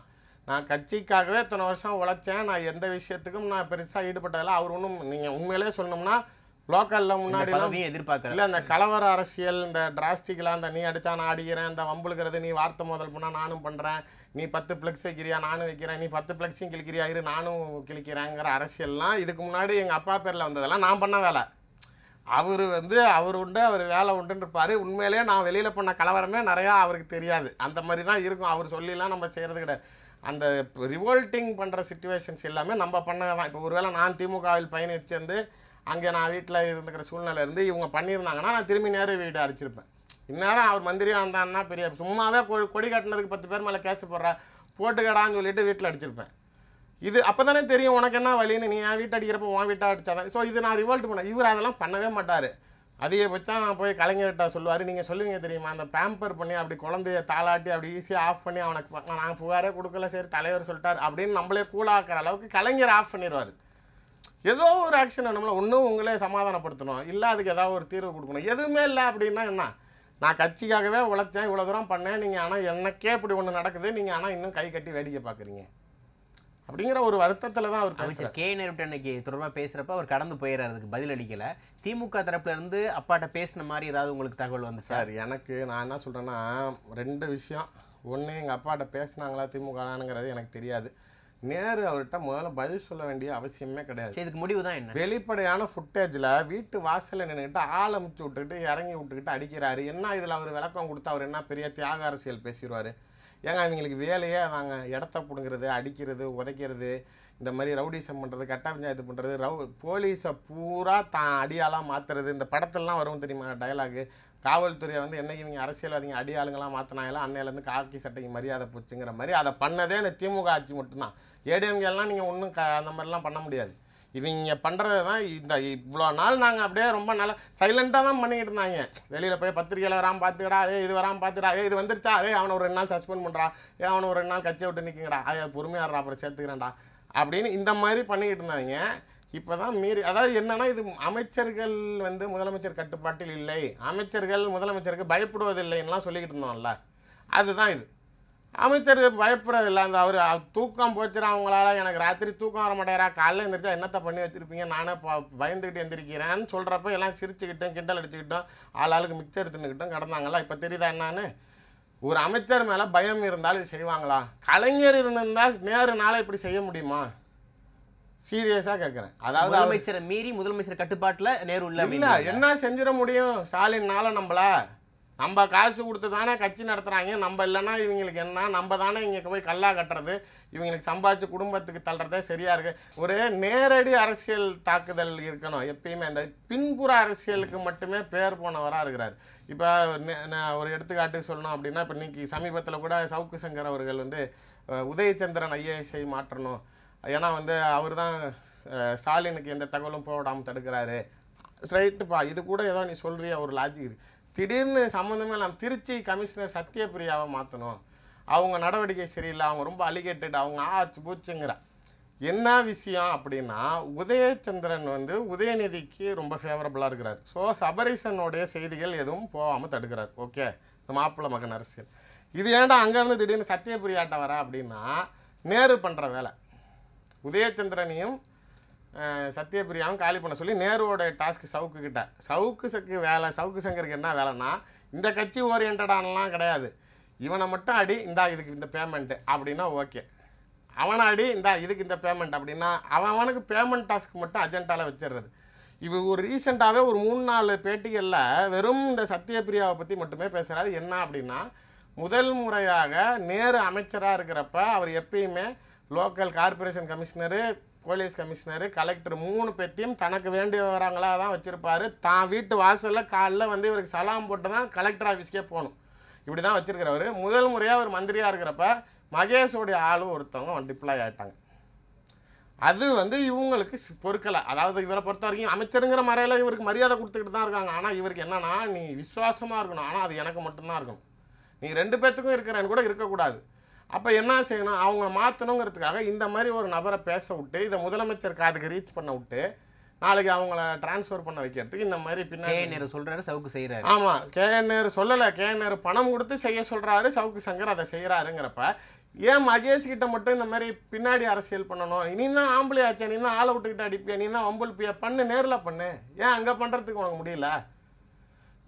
நான் கட்சிக்காகவே இத்தனை வருஷம் உழைச்சேன் நான் எந்த விஷயத்துக்கும் நான் பெருசாக ஈடுபட்டதில்லை அவர் ஒன்றும் நீங்கள் உண்மையிலே சொல்லணும்னா லோக்கலில் முன்னாடிலாம் எதிர்பார்க்கல இல்லை கலவர அரசியல் இந்த டிராஸ்டிக்லாம் இந்த நீ அடித்தா நான் அடிக்கிறேன் இந்த வம்புழுக்கிறது நீ வார்த்தை முதல் பண்ணால் நானும் பண்ணுறேன் நீ பத்து ஃப்ளெக்ஸ் வைக்கிறியா நானும் வைக்கிறேன் நீ பத்து ஃப்ளெக்ஸையும் கிழிக்கிறியா இரு நானும் கிழிக்கிறேங்கிற அரசியல்லாம் இதுக்கு முன்னாடி எங்கள் அப்பா பேரில் வந்ததெல்லாம் நான் பண்ண வேலை அவர் வந்து அவர் உண்டு அவர் வேலை உண்டுன்னு இருப்பார் உண்மையிலேயே நான் வெளியில் பண்ண கலவரமே நிறையா அவருக்கு தெரியாது அந்த மாதிரி தான் இருக்கும் அவர் சொல்லிலாம் நம்ம செய்கிறது கிடையாது அந்த ரிவோல்ட்டிங் பண்ணுற சுச்சுவேஷன்ஸ் எல்லாமே நம்ம பண்ண தான் இப்போ ஒருவேளை நான் திமுகவில் பயணிச்சிருந்து அங்கே நான் வீட்டில் இருந்துக்கிற சூழ்நிலை இருந்து இவங்க பண்ணியிருந்தாங்கன்னா நான் திரும்பி நேரம் வீடு அடிச்சிருப்பேன் இந்நேரம் அவர் மந்திரியாக இருந்தான்னா பெரிய சும்மாவே கொடி கொடி கட்டினதுக்கு பத்து பேர் மேலே கேஸ் போடுறா போட்டுக்கடான்னு சொல்லிட்டு வீட்டில் அடிச்சிருப்பேன் இது அப்போ தானே தெரியும் உனக்கு என்ன வழின்னு நீ என் வீட்டை அடிக்கிறப்போ உன் வீட்டை அடித்தாதான் ஸோ இது நான் ரிவோல்ட் பண்ணேன் இவர் அதெல்லாம் பண்ணவே மாட்டார் அதிகபட்சம் போய் கலைஞர்கிட்ட சொல்லுவார் நீங்கள் சொல்லுவீங்க தெரியுமா அந்த பேம்பர் பண்ணி அப்படி குழந்தைய தாளாட்டி அப்படி ஈஸியாக ஆஃப் பண்ணி அவனுக்கு நாங்கள் புகாரே கொடுக்கல சரி தலைவர் சொல்லிட்டார் அப்படின்னு நம்மளே கூலாக்கிற அளவுக்கு கலைஞர் ஆஃப் பண்ணிடுவார் ஏதோ ஒரு ஆக்ஷன் நம்மளை ஒன்றும் உங்களே சமாதானப்படுத்தணும் இல்லை அதுக்கு ஏதாவது ஒரு தீர்வு கொடுக்கணும் எதுவுமே இல்லை அப்படின்னா என்ன நான் கட்சிக்காகவே உழைச்சேன் இவ்வளோ தூரம் பண்ணேன் நீங்கள் ஆனால் எனக்கே இப்படி ஒன்று நடக்குது நீங்கள் ஆனால் இன்னும் கை கட்டி வேடிக்கை பார்க்குறீங்க அப்படிங்கிற ஒரு வருத்தத்தில் தான் அவர் பேசுகிற கே நேரிட்ட அன்னைக்கு தொடர்பாக பேசுகிறப்ப அவர் கடந்து போயிடுறாரு அதுக்கு பதில் அளிக்கலை திமுக தரப்புலேருந்து அப்பாட்ட பேசின மாதிரி ஏதாவது உங்களுக்கு தகவல் வந்து சார் எனக்கு நான் என்ன சொல்கிறேன்னா ரெண்டு விஷயம் ஒன்று எங்கள் அப்பாட்ட பேசினாங்களா திமுகங்கிறது எனக்கு தெரியாது நேரு அவர்கிட்ட முதல்ல பதில் சொல்ல வேண்டிய அவசியமே கிடையாது இதுக்கு முடிவு தான் என்ன வெளிப்படையான ஃபுட்டேஜில் வீட்டு வாசலில் நின்றுக்கிட்டு ஆள் விட்டுக்கிட்டு இறங்கி விட்டுக்கிட்டு அடிக்கிறாரு என்ன இதில் அவர் விளக்கம் கொடுத்து அவர் என்ன பெரிய தியாக அரசியல் பேசிடுவார் ஏங்க அவங்களுக்கு வேலையே நாங்கள் இடத்த பிடுங்கிறது அடிக்கிறது உதைக்கிறது இந்த மாதிரி ரவுடிசம் பண்ணுறது கட்டா பஞ்சாயத்து பண்ணுறது ரவு போலீஸை பூரா தான் அடியாலாம் மாற்றுறது இந்த படத்திலலாம் வரும் தெரியுமா டயலாகு காவல்துறையை வந்து என்றைக்கு இவங்க அரசியல்வாதிங்க அடியாளுங்களாம் மாற்றினாங்களோ அன்னையிலேருந்து காக்கி சட்டைக்கு மரியாதை போச்சுங்கிற மாதிரி அதை பண்ணதே இந்த திமுக ஆட்சி மட்டும்தான் ஏடிஎம்கேலாம் நீங்கள் ஒன்றும் க அந்த மாதிரிலாம் பண்ண முடியாது இவங்க பண்ணுறது தான் இந்த இவ்வளோ நாள் நாங்கள் அப்படியே ரொம்ப நல்லா சைலண்ட்டாக தான் பண்ணிக்கிட்டு இருந்தாங்க வெளியில் போய் பத்திரிக்கையில் வராமல் பார்த்துக்கடா ஏ இது வராமல் பார்த்துடா ஏ இது வந்துருச்சா ஏ அவனை ஒரு ரெண்டு நாள் சஸ்பெண்ட் பண்ணுறா ஏ அவனை ஒரு ரெண்டு நாள் கட்சியை விட்டு நிற்கிங்கடா அதை பொறுமையாடுறா அப்புறம் சேர்த்துக்கிறேன்டா அப்படின்னு இந்த மாதிரி பண்ணிக்கிட்டு இருந்தாங்க இப்போ தான் மீறி அதாவது என்னென்னா இது அமைச்சர்கள் வந்து முதலமைச்சர் கட்டுப்பாட்டில் இல்லை அமைச்சர்கள் முதலமைச்சருக்கு பயப்படுவதில்லைன்னெலாம் சொல்லிக்கிட்டு இருந்தோம்ல அதுதான் இது அமைச்சர் இல்லை அந்த அவர் தூக்கம் போச்சுரா அவங்களால எனக்கு ராத்திரி தூக்கம் வர மாட்டேறா காலைல எழுந்திரிச்சா என்னத்தை பண்ணி வச்சுருப்பீங்க நானே பயந்துக்கிட்டு எந்திரிக்கிறேன்னு சொல்கிறப்ப எல்லாம் சிரிச்சுக்கிட்டோம் கிண்டல் அடிச்சுக்கிட்டோம் ஆள் ஆளுக்கு மிக்சர் தின்னுக்கிட்டோம் கடந்தாங்களா இப்போ தெரியுதா என்னான்னு ஒரு அமைச்சர் மேலே பயம் இருந்தாலும் இது செய்வாங்களா கலைஞர் இருந்திருந்தால் நேருனால இப்படி செய்ய முடியுமா சீரியஸாக கேட்குறேன் அதாவது அமைச்சரை மீறி முதலமைச்சர் கட்டுப்பாட்டில் நேரு இல்லை என்ன செஞ்சிட முடியும் ஸ்டாலின்னால நம்மளா நம்ம காசு கொடுத்து தானே கட்சி நடத்துகிறாங்க நம்ம இல்லைன்னா இவங்களுக்கு என்ன நம்ம தானே இங்கே போய் கல்லா கட்டுறது இவங்களுக்கு சம்பாதிச்சு குடும்பத்துக்கு தள்ளுறதே சரியாக இருக்குது ஒரு நேரடி அரசியல் தாக்குதல் இருக்கணும் எப்பயுமே அந்த பின்புற அரசியலுக்கு மட்டுமே பேர் போனவராக இருக்கிறார் இப்போ நான் ஒரு எடுத்துக்காட்டுக்கு சொல்லணும் அப்படின்னா இப்போ இன்றைக்கி சமீபத்தில் கூட சவுக்கு சங்கர் அவர்கள் வந்து உதயச்சந்திரன் ஐஏஎஸ்ஐ மாற்றணும் ஏன்னா வந்து அவர் தான் ஸ்டாலினுக்கு எந்த தகவலும் போடாமல் தடுக்கிறாரு ஸ்ட்ரைட்டுப்பா இது கூட ஏதோ நீ சொல்கிறிய ஒரு லாஜிக் இருக்குது திடீர்னு சம்மந்தமே இல்லாமல் திருச்சி கமிஷனர் சத்யபிரியாவை மாற்றணும் அவங்க நடவடிக்கை சரியில்லை அவங்க ரொம்ப அலிகேட்டட் அவங்க ஆச்சு பூச்சுங்கிற என்ன விஷயம் அப்படின்னா உதயச்சந்திரன் வந்து உதயநிதிக்கு ரொம்ப ஃபேவரபுளாக இருக்கிறார் ஸோ சபரீசனுடைய செய்திகள் எதுவும் போகாமல் தடுக்கிறார் ஓகே இந்த மாப்பிள்ளை மகன் அரசியல் இது ஏன்டா அங்கேருந்து திடீர்னு சத்தியபிரியாட்ட வர அப்படின்னா நேரு பண்ணுற வேலை உதயச்சந்திரனையும் சத்தியபிரியாவும் காலி பண்ண சொல்லி நேருவோட டாஸ்க் சவுக்கு கிட்ட சவுக்கு சக்கு வேலை சவுக்கு சங்கருக்கு என்ன வேலைன்னா இந்த கட்சி ஓரியன்டானலாம் கிடையாது இவனை மட்டும் அடி இந்தா இதுக்கு இந்த பேமெண்ட்டு அப்படின்னா ஓகே அவனை அடி இந்தா இதுக்கு இந்த பேமெண்ட் அப்படின்னா அவன் அவனுக்கு பேமெண்ட் டாஸ்க் மட்டும் அஜெண்டாவில் வச்சிடுறது இவ ஒரு ரீசெண்டாகவே ஒரு மூணு நாலு பேட்டிகளில் வெறும் இந்த சத்தியபிரியாவை பற்றி மட்டுமே பேசுகிறாரு என்ன அப்படின்னா முதல் முறையாக நேரு அமைச்சராக இருக்கிறப்ப அவர் எப்பயுமே local corporation commissioner police commissioner collector மூணு பேர்த்தையும் தனக்கு வேண்டியவராங்களாக தான் வச்சுருப்பாரு தான் வீட்டு வாசலில் காலைல வந்து இவருக்கு சலாம் போட்டு தான் கலெக்டர் ஆஃபீஸ்க்கே போகணும் இப்படி தான் வச்சுருக்கிறவர் முதல் முறையாக அவர் மந்திரியாக இருக்கிறப்ப மகேஷோடைய ஆளும் ஒருத்தவங்க டிப்ளாய் ஆகிட்டாங்க அது வந்து இவங்களுக்கு பொறுக்கலை அதாவது இவரை பொறுத்த வரைக்கும் அமைச்சருங்கிற மறையில் இவருக்கு மரியாதை கொடுத்துக்கிட்டு தான் இருக்காங்க ஆனால் இவருக்கு என்னென்னா நீ விசுவாசமாக இருக்கணும் ஆனால் அது எனக்கு மட்டும்தான் இருக்கணும் நீ ரெண்டு பேர்த்துக்கும் இருக்கிறேன்னு கூட இருக்கக்கூடாது அப்போ என்ன செய்யணும் அவங்கள மாற்றணுங்கிறதுக்காக இந்த மாதிரி ஒரு நபரை பேச விட்டு இதை முதலமைச்சர் காதுக்கு ரீச் பண்ண விட்டு நாளைக்கு அவங்கள டிரான்ஸ்ஃபர் பண்ண வைக்கிறதுக்கு இந்த மாதிரி பின்னாடி நேரு சொல்கிறாரு சவுக்கு செய்கிறாரு ஆமாம் கே சொல்லலை கே பணம் கொடுத்து செய்ய சொல்கிறாரு சவுக்கு சங்கர் அதை செய்கிறாருங்கிறப்ப ஏன் மகேஷ் கிட்ட மட்டும் இந்த மாதிரி பின்னாடி அரசியல் பண்ணணும் நீ தான் ஆம்பளை ஆச்சா நீ தான் ஆளை விட்டுக்கிட்ட அடிப்பிய நீ தான் பிய பண்ணு நேரில் பண்ணு ஏன் அங்கே பண்ணுறதுக்கு உனக்கு முடியல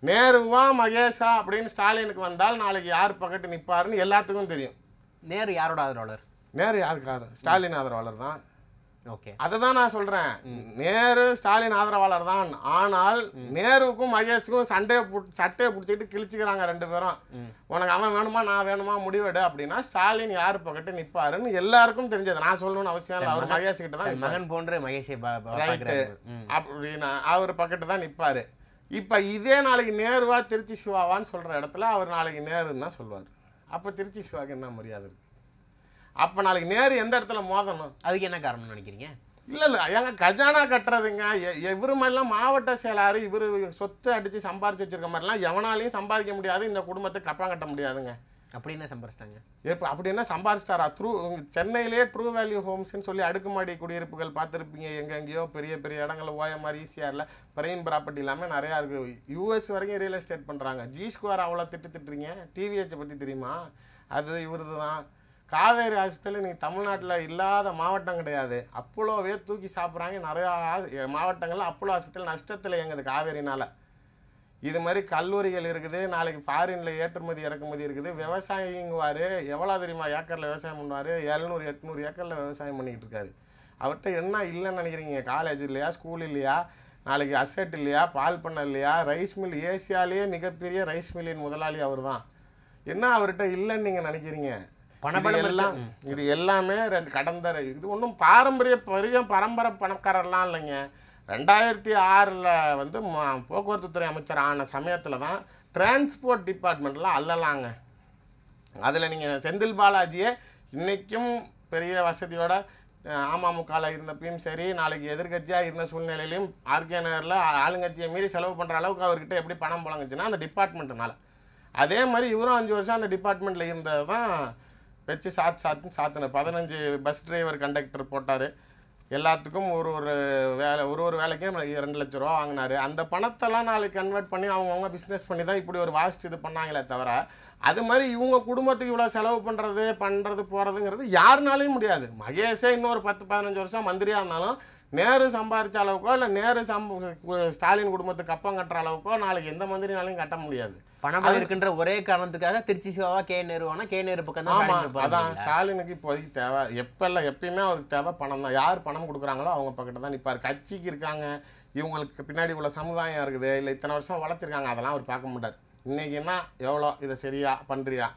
நேருவா மகேஷா அப்படின்னு ஸ்டாலினுக்கு வந்தால் நாளைக்கு யார் பக்கத்து நிற்பாருன்னு எல்லாத்துக்கும் தெரியும் நேரு யாரோட ஆதரவாளர் நேரு யாருக்கு ஆதரவு ஸ்டாலின் ஆதரவாளர் தான் ஓகே அதை தான் நான் சொல்கிறேன் நேரு ஸ்டாலின் ஆதரவாளர் தான் ஆனால் நேருக்கும் மகேஷுக்கும் சண்டையை சட்டையை பிடிச்சிட்டு கிழிச்சிக்கிறாங்க ரெண்டு பேரும் உனக்கு அவன் வேணுமா நான் வேணுமா முடிவெடு அப்படின்னா ஸ்டாலின் யார் பக்கத்து நிற்பாருன்னு எல்லாருக்கும் தெரிஞ்சது நான் சொல்லணும்னு அவசியம் இல்லை அவர் மகேஷ் கிட்ட தான் மகன் போன்ற மகேஷை ரைட்டு அப்படின்னா அவர் பக்கத்து தான் நிற்பார் இப்போ இதே நாளைக்கு நேருவா திருச்சி சிவாவான்னு சொல்கிற இடத்துல அவர் நாளைக்கு நேருன்னு தான் சொல்லுவார் அப்போ திருச்சி சிவாக்கு என்ன மரியாதை இருக்கு அப்போ நாளைக்கு நேரு எந்த இடத்துல மோதணும் அதுக்கு என்ன காரணம்னு நினைக்கிறீங்க இல்லை இல்லை ஏங்க கஜானா கட்டுறதுங்க இவர் மாதிரிலாம் மாவட்ட செயலாளர் இவர் சொத்தை அடித்து சம்பாரிச்சு வச்சுருக்க மாதிரிலாம் எவனாலையும் சம்பாதிக்க முடியாது இந்த குடும்பத்தை கப்பம் கட்ட முடியாதுங்க அப்படி என்ன சம்பாரிச்சிட்டாங்க இப்போ அப்படி என்ன சம்பாரிச்சிட்டாரா த்ரூ சென்னையிலே ட்ரூ வேல்யூ ஹோம்ஸ்ன்னு சொல்லி அடுக்குமாடி குடியிருப்புகள் பார்த்துருப்பீங்க எங்கெங்கேயோ பெரிய பெரிய இடங்களில் ஓய மாதிரி இல்லை பிரைம் ப்ராப்பர்ட்டி இல்லாமல் நிறையா இருக்குது யூஎஸ் வரைக்கும் ரியல் எஸ்டேட் பண்ணுறாங்க ஜி ஸ்குவார் அவ்வளோ திட்டு திட்டுறீங்க டிவிஹெச்சை பற்றி தெரியுமா அது இவரது தான் காவேரி ஹாஸ்பிட்டல் நீங்கள் தமிழ்நாட்டில் இல்லாத மாவட்டம் கிடையாது அப்போலோவே தூக்கி சாப்பிட்றாங்க நிறையா மாவட்டங்களில் அப்போலோ ஹாஸ்பிட்டல் நஷ்டத்தில் எங்கிறது காவேரினால் இது மாதிரி கல்லூரிகள் இருக்குது நாளைக்கு ஃபாரினில் ஏற்றுமதி இறக்குமதி இருக்குது விவசாயிங்குவார் எவ்வளோ தெரியுமா ஏக்கரில் விவசாயம் பண்ணுவார் எழுநூறு எட்நூறு ஏக்கரில் விவசாயம் பண்ணிக்கிட்டு இருக்காரு அவர்கிட்ட என்ன இல்லைன்னு நினைக்கிறீங்க காலேஜ் இல்லையா ஸ்கூல் இல்லையா நாளைக்கு அசெட் இல்லையா பால் பண்ண இல்லையா ரைஸ் மில் ஏசியாலேயே மிகப்பெரிய ரைஸ் மில்லின் முதலாளி அவர் தான் என்ன அவர்கிட்ட இல்லைன்னு நீங்கள் நினைக்கிறீங்க எல்லாம் இது எல்லாமே ரெண்டு கடந்த இது ஒன்றும் பாரம்பரிய பெரிய பரம்பரை பணக்காரர்லாம் இல்லைங்க ரெண்டாயிரத்தி ஆறில் வந்து போக்குவரத்துத்துறை அமைச்சர் ஆன சமயத்தில் தான் டிரான்ஸ்போர்ட் டிபார்ட்மெண்ட்டில் அல்லலாங்க அதில் நீங்கள் செந்தில் பாலாஜியே இன்றைக்கும் பெரிய வசதியோட அமமுகவில் இருந்தப்பையும் சரி நாளைக்கு எதிர்கட்சியாக இருந்த சூழ்நிலையிலையும் ஆர்கே நகரில் ஆளுங்கட்சியை மீறி செலவு பண்ணுற அளவுக்கு அவர்கிட்ட எப்படி பணம் புழங்குச்சுன்னா அந்த டிபார்ட்மெண்ட்டுனால அதே மாதிரி இவரும் அஞ்சு வருஷம் அந்த டிபார்ட்மெண்ட்டில் இருந்தது தான் வச்சு சாத்து சாத்துன்னு சாத்தின பதினஞ்சு பஸ் டிரைவர் கண்டக்டர் போட்டார் எல்லாத்துக்கும் ஒரு ஒரு வேலை ஒரு ஒரு வேலைக்கும் ரெண்டு லட்ச ரூபா வாங்கினார் அந்த பணத்தெல்லாம் நாளைக்கு கன்வெர்ட் பண்ணி அவங்கவுங்க பிஸ்னஸ் பண்ணி தான் இப்படி ஒரு வாஸ்ட் இது பண்ணாங்களே தவிர அது மாதிரி இவங்க குடும்பத்துக்கு இவ்வளோ செலவு பண்ணுறது பண்ணுறது போகிறதுங்கிறது யாருனாலையும் முடியாது மகேஷே இன்னொரு பத்து பதினஞ்சு வருஷம் மந்திரியாக இருந்தாலும் நேரு சம்பாதிச்ச அளவுக்கோ இல்லை நேரு சம்ப ஸ்டாலின் குடும்பத்துக்கு அப்பம் கட்டுற அளவுக்கோ நாளைக்கு எந்த மந்திரினாலையும் கட்ட முடியாது பணம் இருக்கின்ற ஒரே காரணத்துக்காக திருச்சி சிவாவா கே நேருவானா கே நேரு பக்கம் தான் அதான் ஸ்டாலினுக்கு இப்போதைக்கு தேவை எப்பெல்லாம் எப்பயுமே அவருக்கு தேவை பணம் தான் யார் பணம் கொடுக்குறாங்களோ அவங்க பக்கத்தில் தான் நிற்பார் கட்சிக்கு இருக்காங்க இவங்களுக்கு பின்னாடி உள்ள சமுதாயம் இருக்குது இல்லை இத்தனை வருஷம் வளர்த்துருக்காங்க அதெல்லாம் அவர் பார்க்க மாட்டார் இன்றைக்கின்னா எவ்வளோ இதை சரியா பண்ணுறியா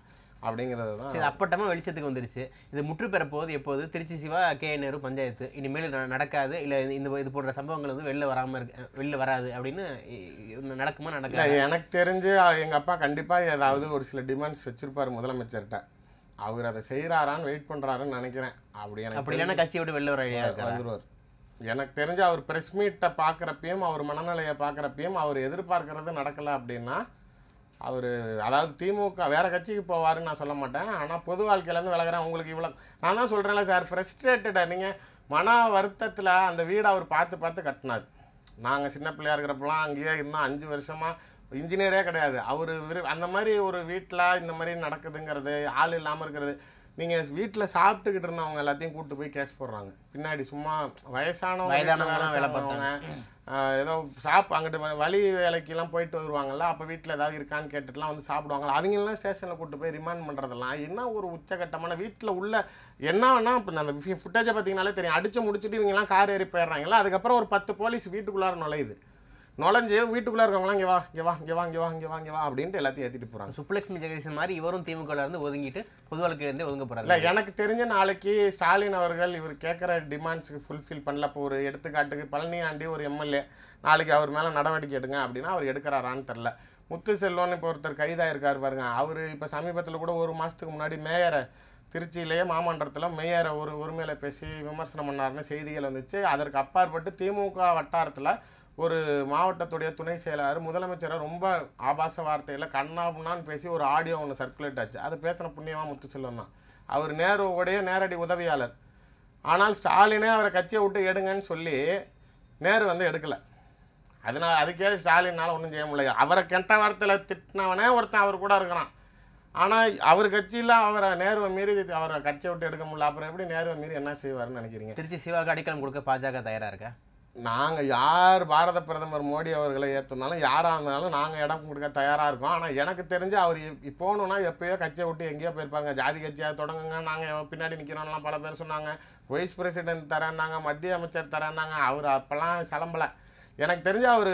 அப்படிங்கிறது தான் சரி அப்பட்டமாக வெளிச்சத்துக்கு வந்துருச்சு இது முற்று பெறப்போது எப்போது திருச்சி சிவா கே நேரு பஞ்சாயத்து இனிமேல் நடக்காது இல்லை இந்த இது போன்ற சம்பவங்கள் வந்து வெளில வராமல் இருக்கு வெளில வராது அப்படின்னு நடக்குமா நடக்காது எனக்கு தெரிஞ்சு எங்கள் அப்பா கண்டிப்பாக ஏதாவது ஒரு சில டிமாண்ட்ஸ் வச்சுருப்பார் முதலமைச்சர்கிட்ட அவர் அதை செய்கிறாரான்னு வெயிட் பண்ணுறாருன்னு நினைக்கிறேன் அப்படி எனக்கு அப்படி இல்லைன்னா கட்சியை விட்டு வெளில வர வந்துருவார் எனக்கு தெரிஞ்சு அவர் ப்ரெஸ் மீட்டை பார்க்குறப்பையும் அவர் மனநிலையை பார்க்குறப்பையும் அவர் எதிர்பார்க்கறது நடக்கலை அப்படின்னா அவர் அதாவது திமுக வேறு கட்சிக்கு போவாருன்னு நான் சொல்ல மாட்டேன் ஆனால் பொது வாழ்க்கையிலேருந்து விளக்குறேன் உங்களுக்கு இவ்வளோ நான் தான் சொல்கிறேன்ல சார் ஃப்ரெஸ்ட்ரேட்டடாக நீங்கள் மன வருத்தத்தில் அந்த வீடு அவர் பார்த்து பார்த்து கட்டினார் நாங்கள் சின்ன பிள்ளையாக இருக்கிறப்பெல்லாம் அங்கேயே இன்னும் அஞ்சு வருஷமாக இன்ஜினியரே கிடையாது அவர் விரு அந்த மாதிரி ஒரு வீட்டில் இந்த மாதிரி நடக்குதுங்கிறது ஆள் இல்லாமல் இருக்கிறது நீங்கள் வீட்டில் சாப்பிட்டுக்கிட்டு இருந்தவங்க எல்லாத்தையும் கூப்பிட்டு போய் கேஸ் போடுறாங்க பின்னாடி சும்மா வயசானவங்க வேலை பார்த்தவங்க ஏதோ சாப் அங்கிட்டு வழி வேலைக்கெல்லாம் போயிட்டு வருவாங்கள்ல அப்போ வீட்டில் ஏதாவது இருக்கான்னு கேட்டுட்டுலாம் வந்து சாப்பிடுவாங்களா அவங்களாம் ஸ்டேஷனில் கூப்பிட்டு போய் ரிமாண்ட் பண்ணுறதெல்லாம் என்ன ஒரு உச்சகட்டமான வீட்டில் உள்ள என்ன வேணால் இப்போ அந்த ஃபுட்டேஜை பார்த்தீங்கனாலே தெரியும் அடித்து முடிச்சுட்டு இவங்கெல்லாம் கார் ஏறி போயிடுறாங்களா அதுக்கப்புறம் ஒரு பத்து போலீஸ் வீட்டுக்குள்ளார நுழையுது நுழைஞ்சு வீட்டுக்குள்ளே இருக்கவங்களாம் இங்கே வா இங்கே வா இங்கே வா இங்கே வா இங்கே வா இங்கே வா அப்படின்ட்டு எல்லாத்தையும் ஏற்றிட்டு போகிறாங்க சுப்புலட்சுமி ஜெகதீசன் மாதிரி இவரும் திமுகவில் இருந்து ஒதுங்கிட்டு ஒதுங்க ஒதுங்கப்படுறாங்க இல்லை எனக்கு தெரிஞ்ச நாளைக்கு ஸ்டாலின் அவர்கள் இவர் கேட்குற டிமாண்ட்ஸுக்கு ஃபுல்ஃபில் பண்ணல இப்போ ஒரு எடுத்துக்காட்டுக்கு பழனி ஆண்டி ஒரு எம்எல்ஏ நாளைக்கு அவர் மேலே நடவடிக்கை எடுங்க அப்படின்னா அவர் எடுக்கிறாரான்னு தெரில முத்து செல்வன் இப்போ ஒருத்தர் கைதாயிருக்கார் பாருங்க அவர் இப்போ சமீபத்தில் கூட ஒரு மாதத்துக்கு முன்னாடி மேயரை திருச்சியிலேயே மாமன்றத்தில் மேயரை ஒரு உரிமையில் பேசி விமர்சனம் பண்ணார்னு செய்திகள் வந்துச்சு அதற்கு அப்பாற்பட்டு திமுக வட்டாரத்தில் ஒரு மாவட்டத்துடைய துணை செயலாளர் முதலமைச்சரை ரொம்ப ஆபாச வார்த்தையில் கண்ணாபுண்ணான்னு பேசி ஒரு ஆடியோ ஒன்று சர்க்குலேட் ஆச்சு அது பேசின புண்ணியமாக முத்துச்செல்வம் தான் அவர் நேருடைய நேரடி உதவியாளர் ஆனால் ஸ்டாலினே அவரை கட்சியை விட்டு எடுங்கன்னு சொல்லி நேரு வந்து எடுக்கலை அதனால் அதுக்கே ஸ்டாலினால் ஒன்றும் செய்ய முடியல அவரை கெட்ட வார்த்தையில் திட்டினவனே ஒருத்தன் அவர் கூட இருக்கிறான் ஆனால் அவர் கட்சியில் அவரை நேருவை மீறி அவரை கட்சியை விட்டு எடுக்க முடியல அப்புறம் எப்படி நேருவை மீறி என்ன செய்வார்னு நினைக்கிறீங்க திருச்சி சிவாக்கு அடிக்கலம் கொடுக்க பாஜக தயாராக இருக்கா நாங்கள் யார் பாரத பிரதமர் மோடி அவர்களை ஏற்றுனாலும் யாராக இருந்தாலும் நாங்கள் இடம் கொடுக்க தயாராக இருக்கோம் ஆனால் எனக்கு தெரிஞ்சு அவர் போகணுன்னா எப்போயோ கட்சியை விட்டு எங்கேயோ போயிருப்பாங்க ஜாதி கட்சியாக தொடங்குங்க நாங்கள் பின்னாடி நிற்கிறோம்லாம் பல பேர் சொன்னாங்க வைஸ் பிரசிடென்ட் தரேன்னாங்க மத்திய அமைச்சர் தரேன்னாங்க அவர் அப்போல்லாம் சிலம்பலை எனக்கு தெரிஞ்ச அவர்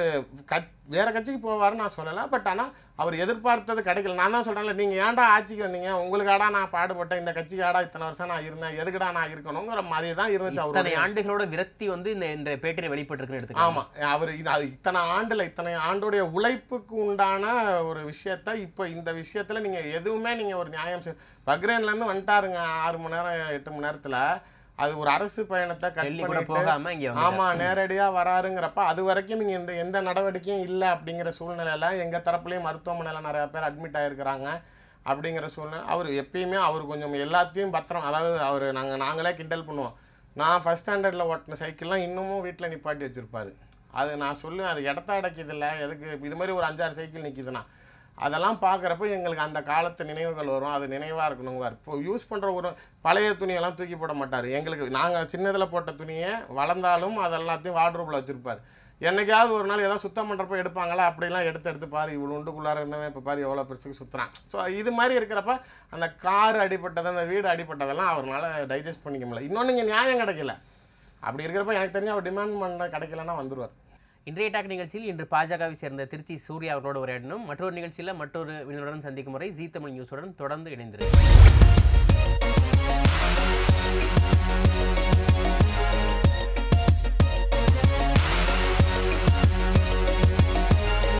கட் வேறு கட்சிக்கு போவார்னு நான் சொல்லலை பட் ஆனால் அவர் எதிர்பார்த்தது கிடைக்கல நான் தான் சொல்கிறேன்ல நீங்கள் ஏன்டா ஆட்சிக்கு வந்தீங்க உங்களுக்காடா நான் பாடுபட்டேன் இந்த கட்சிக்காடா இத்தனை வருஷம் நான் இருந்தேன் எதுக்குடா நான் இருக்கணுங்கிற மாதிரி தான் இருந்துச்சு அவர் ஆண்டுகளோட விரக்தி வந்து இந்த இந்த பேட்டியில் வெளிப்பட்டிருக்குன்னு ஆமாம் அவர் இது அது இத்தனை ஆண்டில் இத்தனை ஆண்டுடைய உழைப்புக்கு உண்டான ஒரு விஷயத்த இப்போ இந்த விஷயத்தில் நீங்கள் எதுவுமே நீங்கள் ஒரு நியாயம் பக்ரேன்லேருந்து வந்துட்டாருங்க ஆறு மணி நேரம் எட்டு மணி நேரத்தில் அது ஒரு அரசு பயணத்தை கல்வி கூட போகாம ஆமா நேரடியா வராருங்கிறப்ப அது வரைக்கும் நீங்க எந்த எந்த நடவடிக்கையும் இல்லை அப்படிங்கிற சூழ்நிலையில எங்க தரப்புலயும் மருத்துவமனையில நிறைய பேர் அட்மிட் ஆயிருக்கிறாங்க அப்படிங்கிற சூழ்நிலை அவர் எப்பயுமே அவர் கொஞ்சம் எல்லாத்தையும் பத்திரம் அதாவது அவர் நாங்கள் நாங்களே கிண்டல் பண்ணுவோம் நான் ஃபஸ்ட் ஸ்டாண்டர்டில் ஓட்டின சைக்கிள்லாம் இன்னமும் வீட்டில் நிப்பாட்டி வச்சுருப்பார் அது நான் சொல்லுவேன் அது இடத்த அடைக்கிதில்ல எதுக்கு இது மாதிரி ஒரு அஞ்சாறு சைக்கிள் நிற்கிதுண்ணா அதெல்லாம் பார்க்குறப்ப எங்களுக்கு அந்த காலத்து நினைவுகள் வரும் அது நினைவாக இருக்கணுங்குவார் இப்போ யூஸ் பண்ணுற ஒரு பழைய துணியெல்லாம் தூக்கி போட மாட்டார் எங்களுக்கு நாங்கள் சின்னதில் போட்ட துணியை வளர்ந்தாலும் அதெல்லாத்தையும் வார்ட்ரூப்பில் வச்சுருப்பார் என்றைக்காவது ஒரு நாள் ஏதோ சுத்தம் பண்ணுறப்ப எடுப்பாங்களா அப்படிலாம் எடுத்து எடுத்து பாரு இவ்வளோ உண்டுக்குள்ளார இருந்தவன் இப்போ பாரு எவ்வளோ பெருசுக்கு சுற்றுறான் ஸோ இது மாதிரி இருக்கிறப்ப அந்த கார் அடிப்பட்டது அந்த வீடு அடிப்பட்டதெல்லாம் அவரால் டைஜஸ்ட் பண்ணிக்க முடியல இன்னொன்று இங்கே நியாயம் கிடைக்கல அப்படி இருக்கிறப்ப எனக்கு தெரிஞ்சு அவர் டிமாண்ட் பண்ண கிடைக்கலன்னா வந்துடுவார் இன்றைய டாக் நிகழ்ச்சியில் இன்று பாஜகவை சேர்ந்த திருச்சி சூர்யா அவர்களோடு உரையாடணும் மற்றொரு நிகழ்ச்சியில் மற்றொரு விருதுடன் சந்திக்கும் முறை ஜி தமிழ் நியூஸுடன் தொடர்ந்து இணைந்திருக்கிறது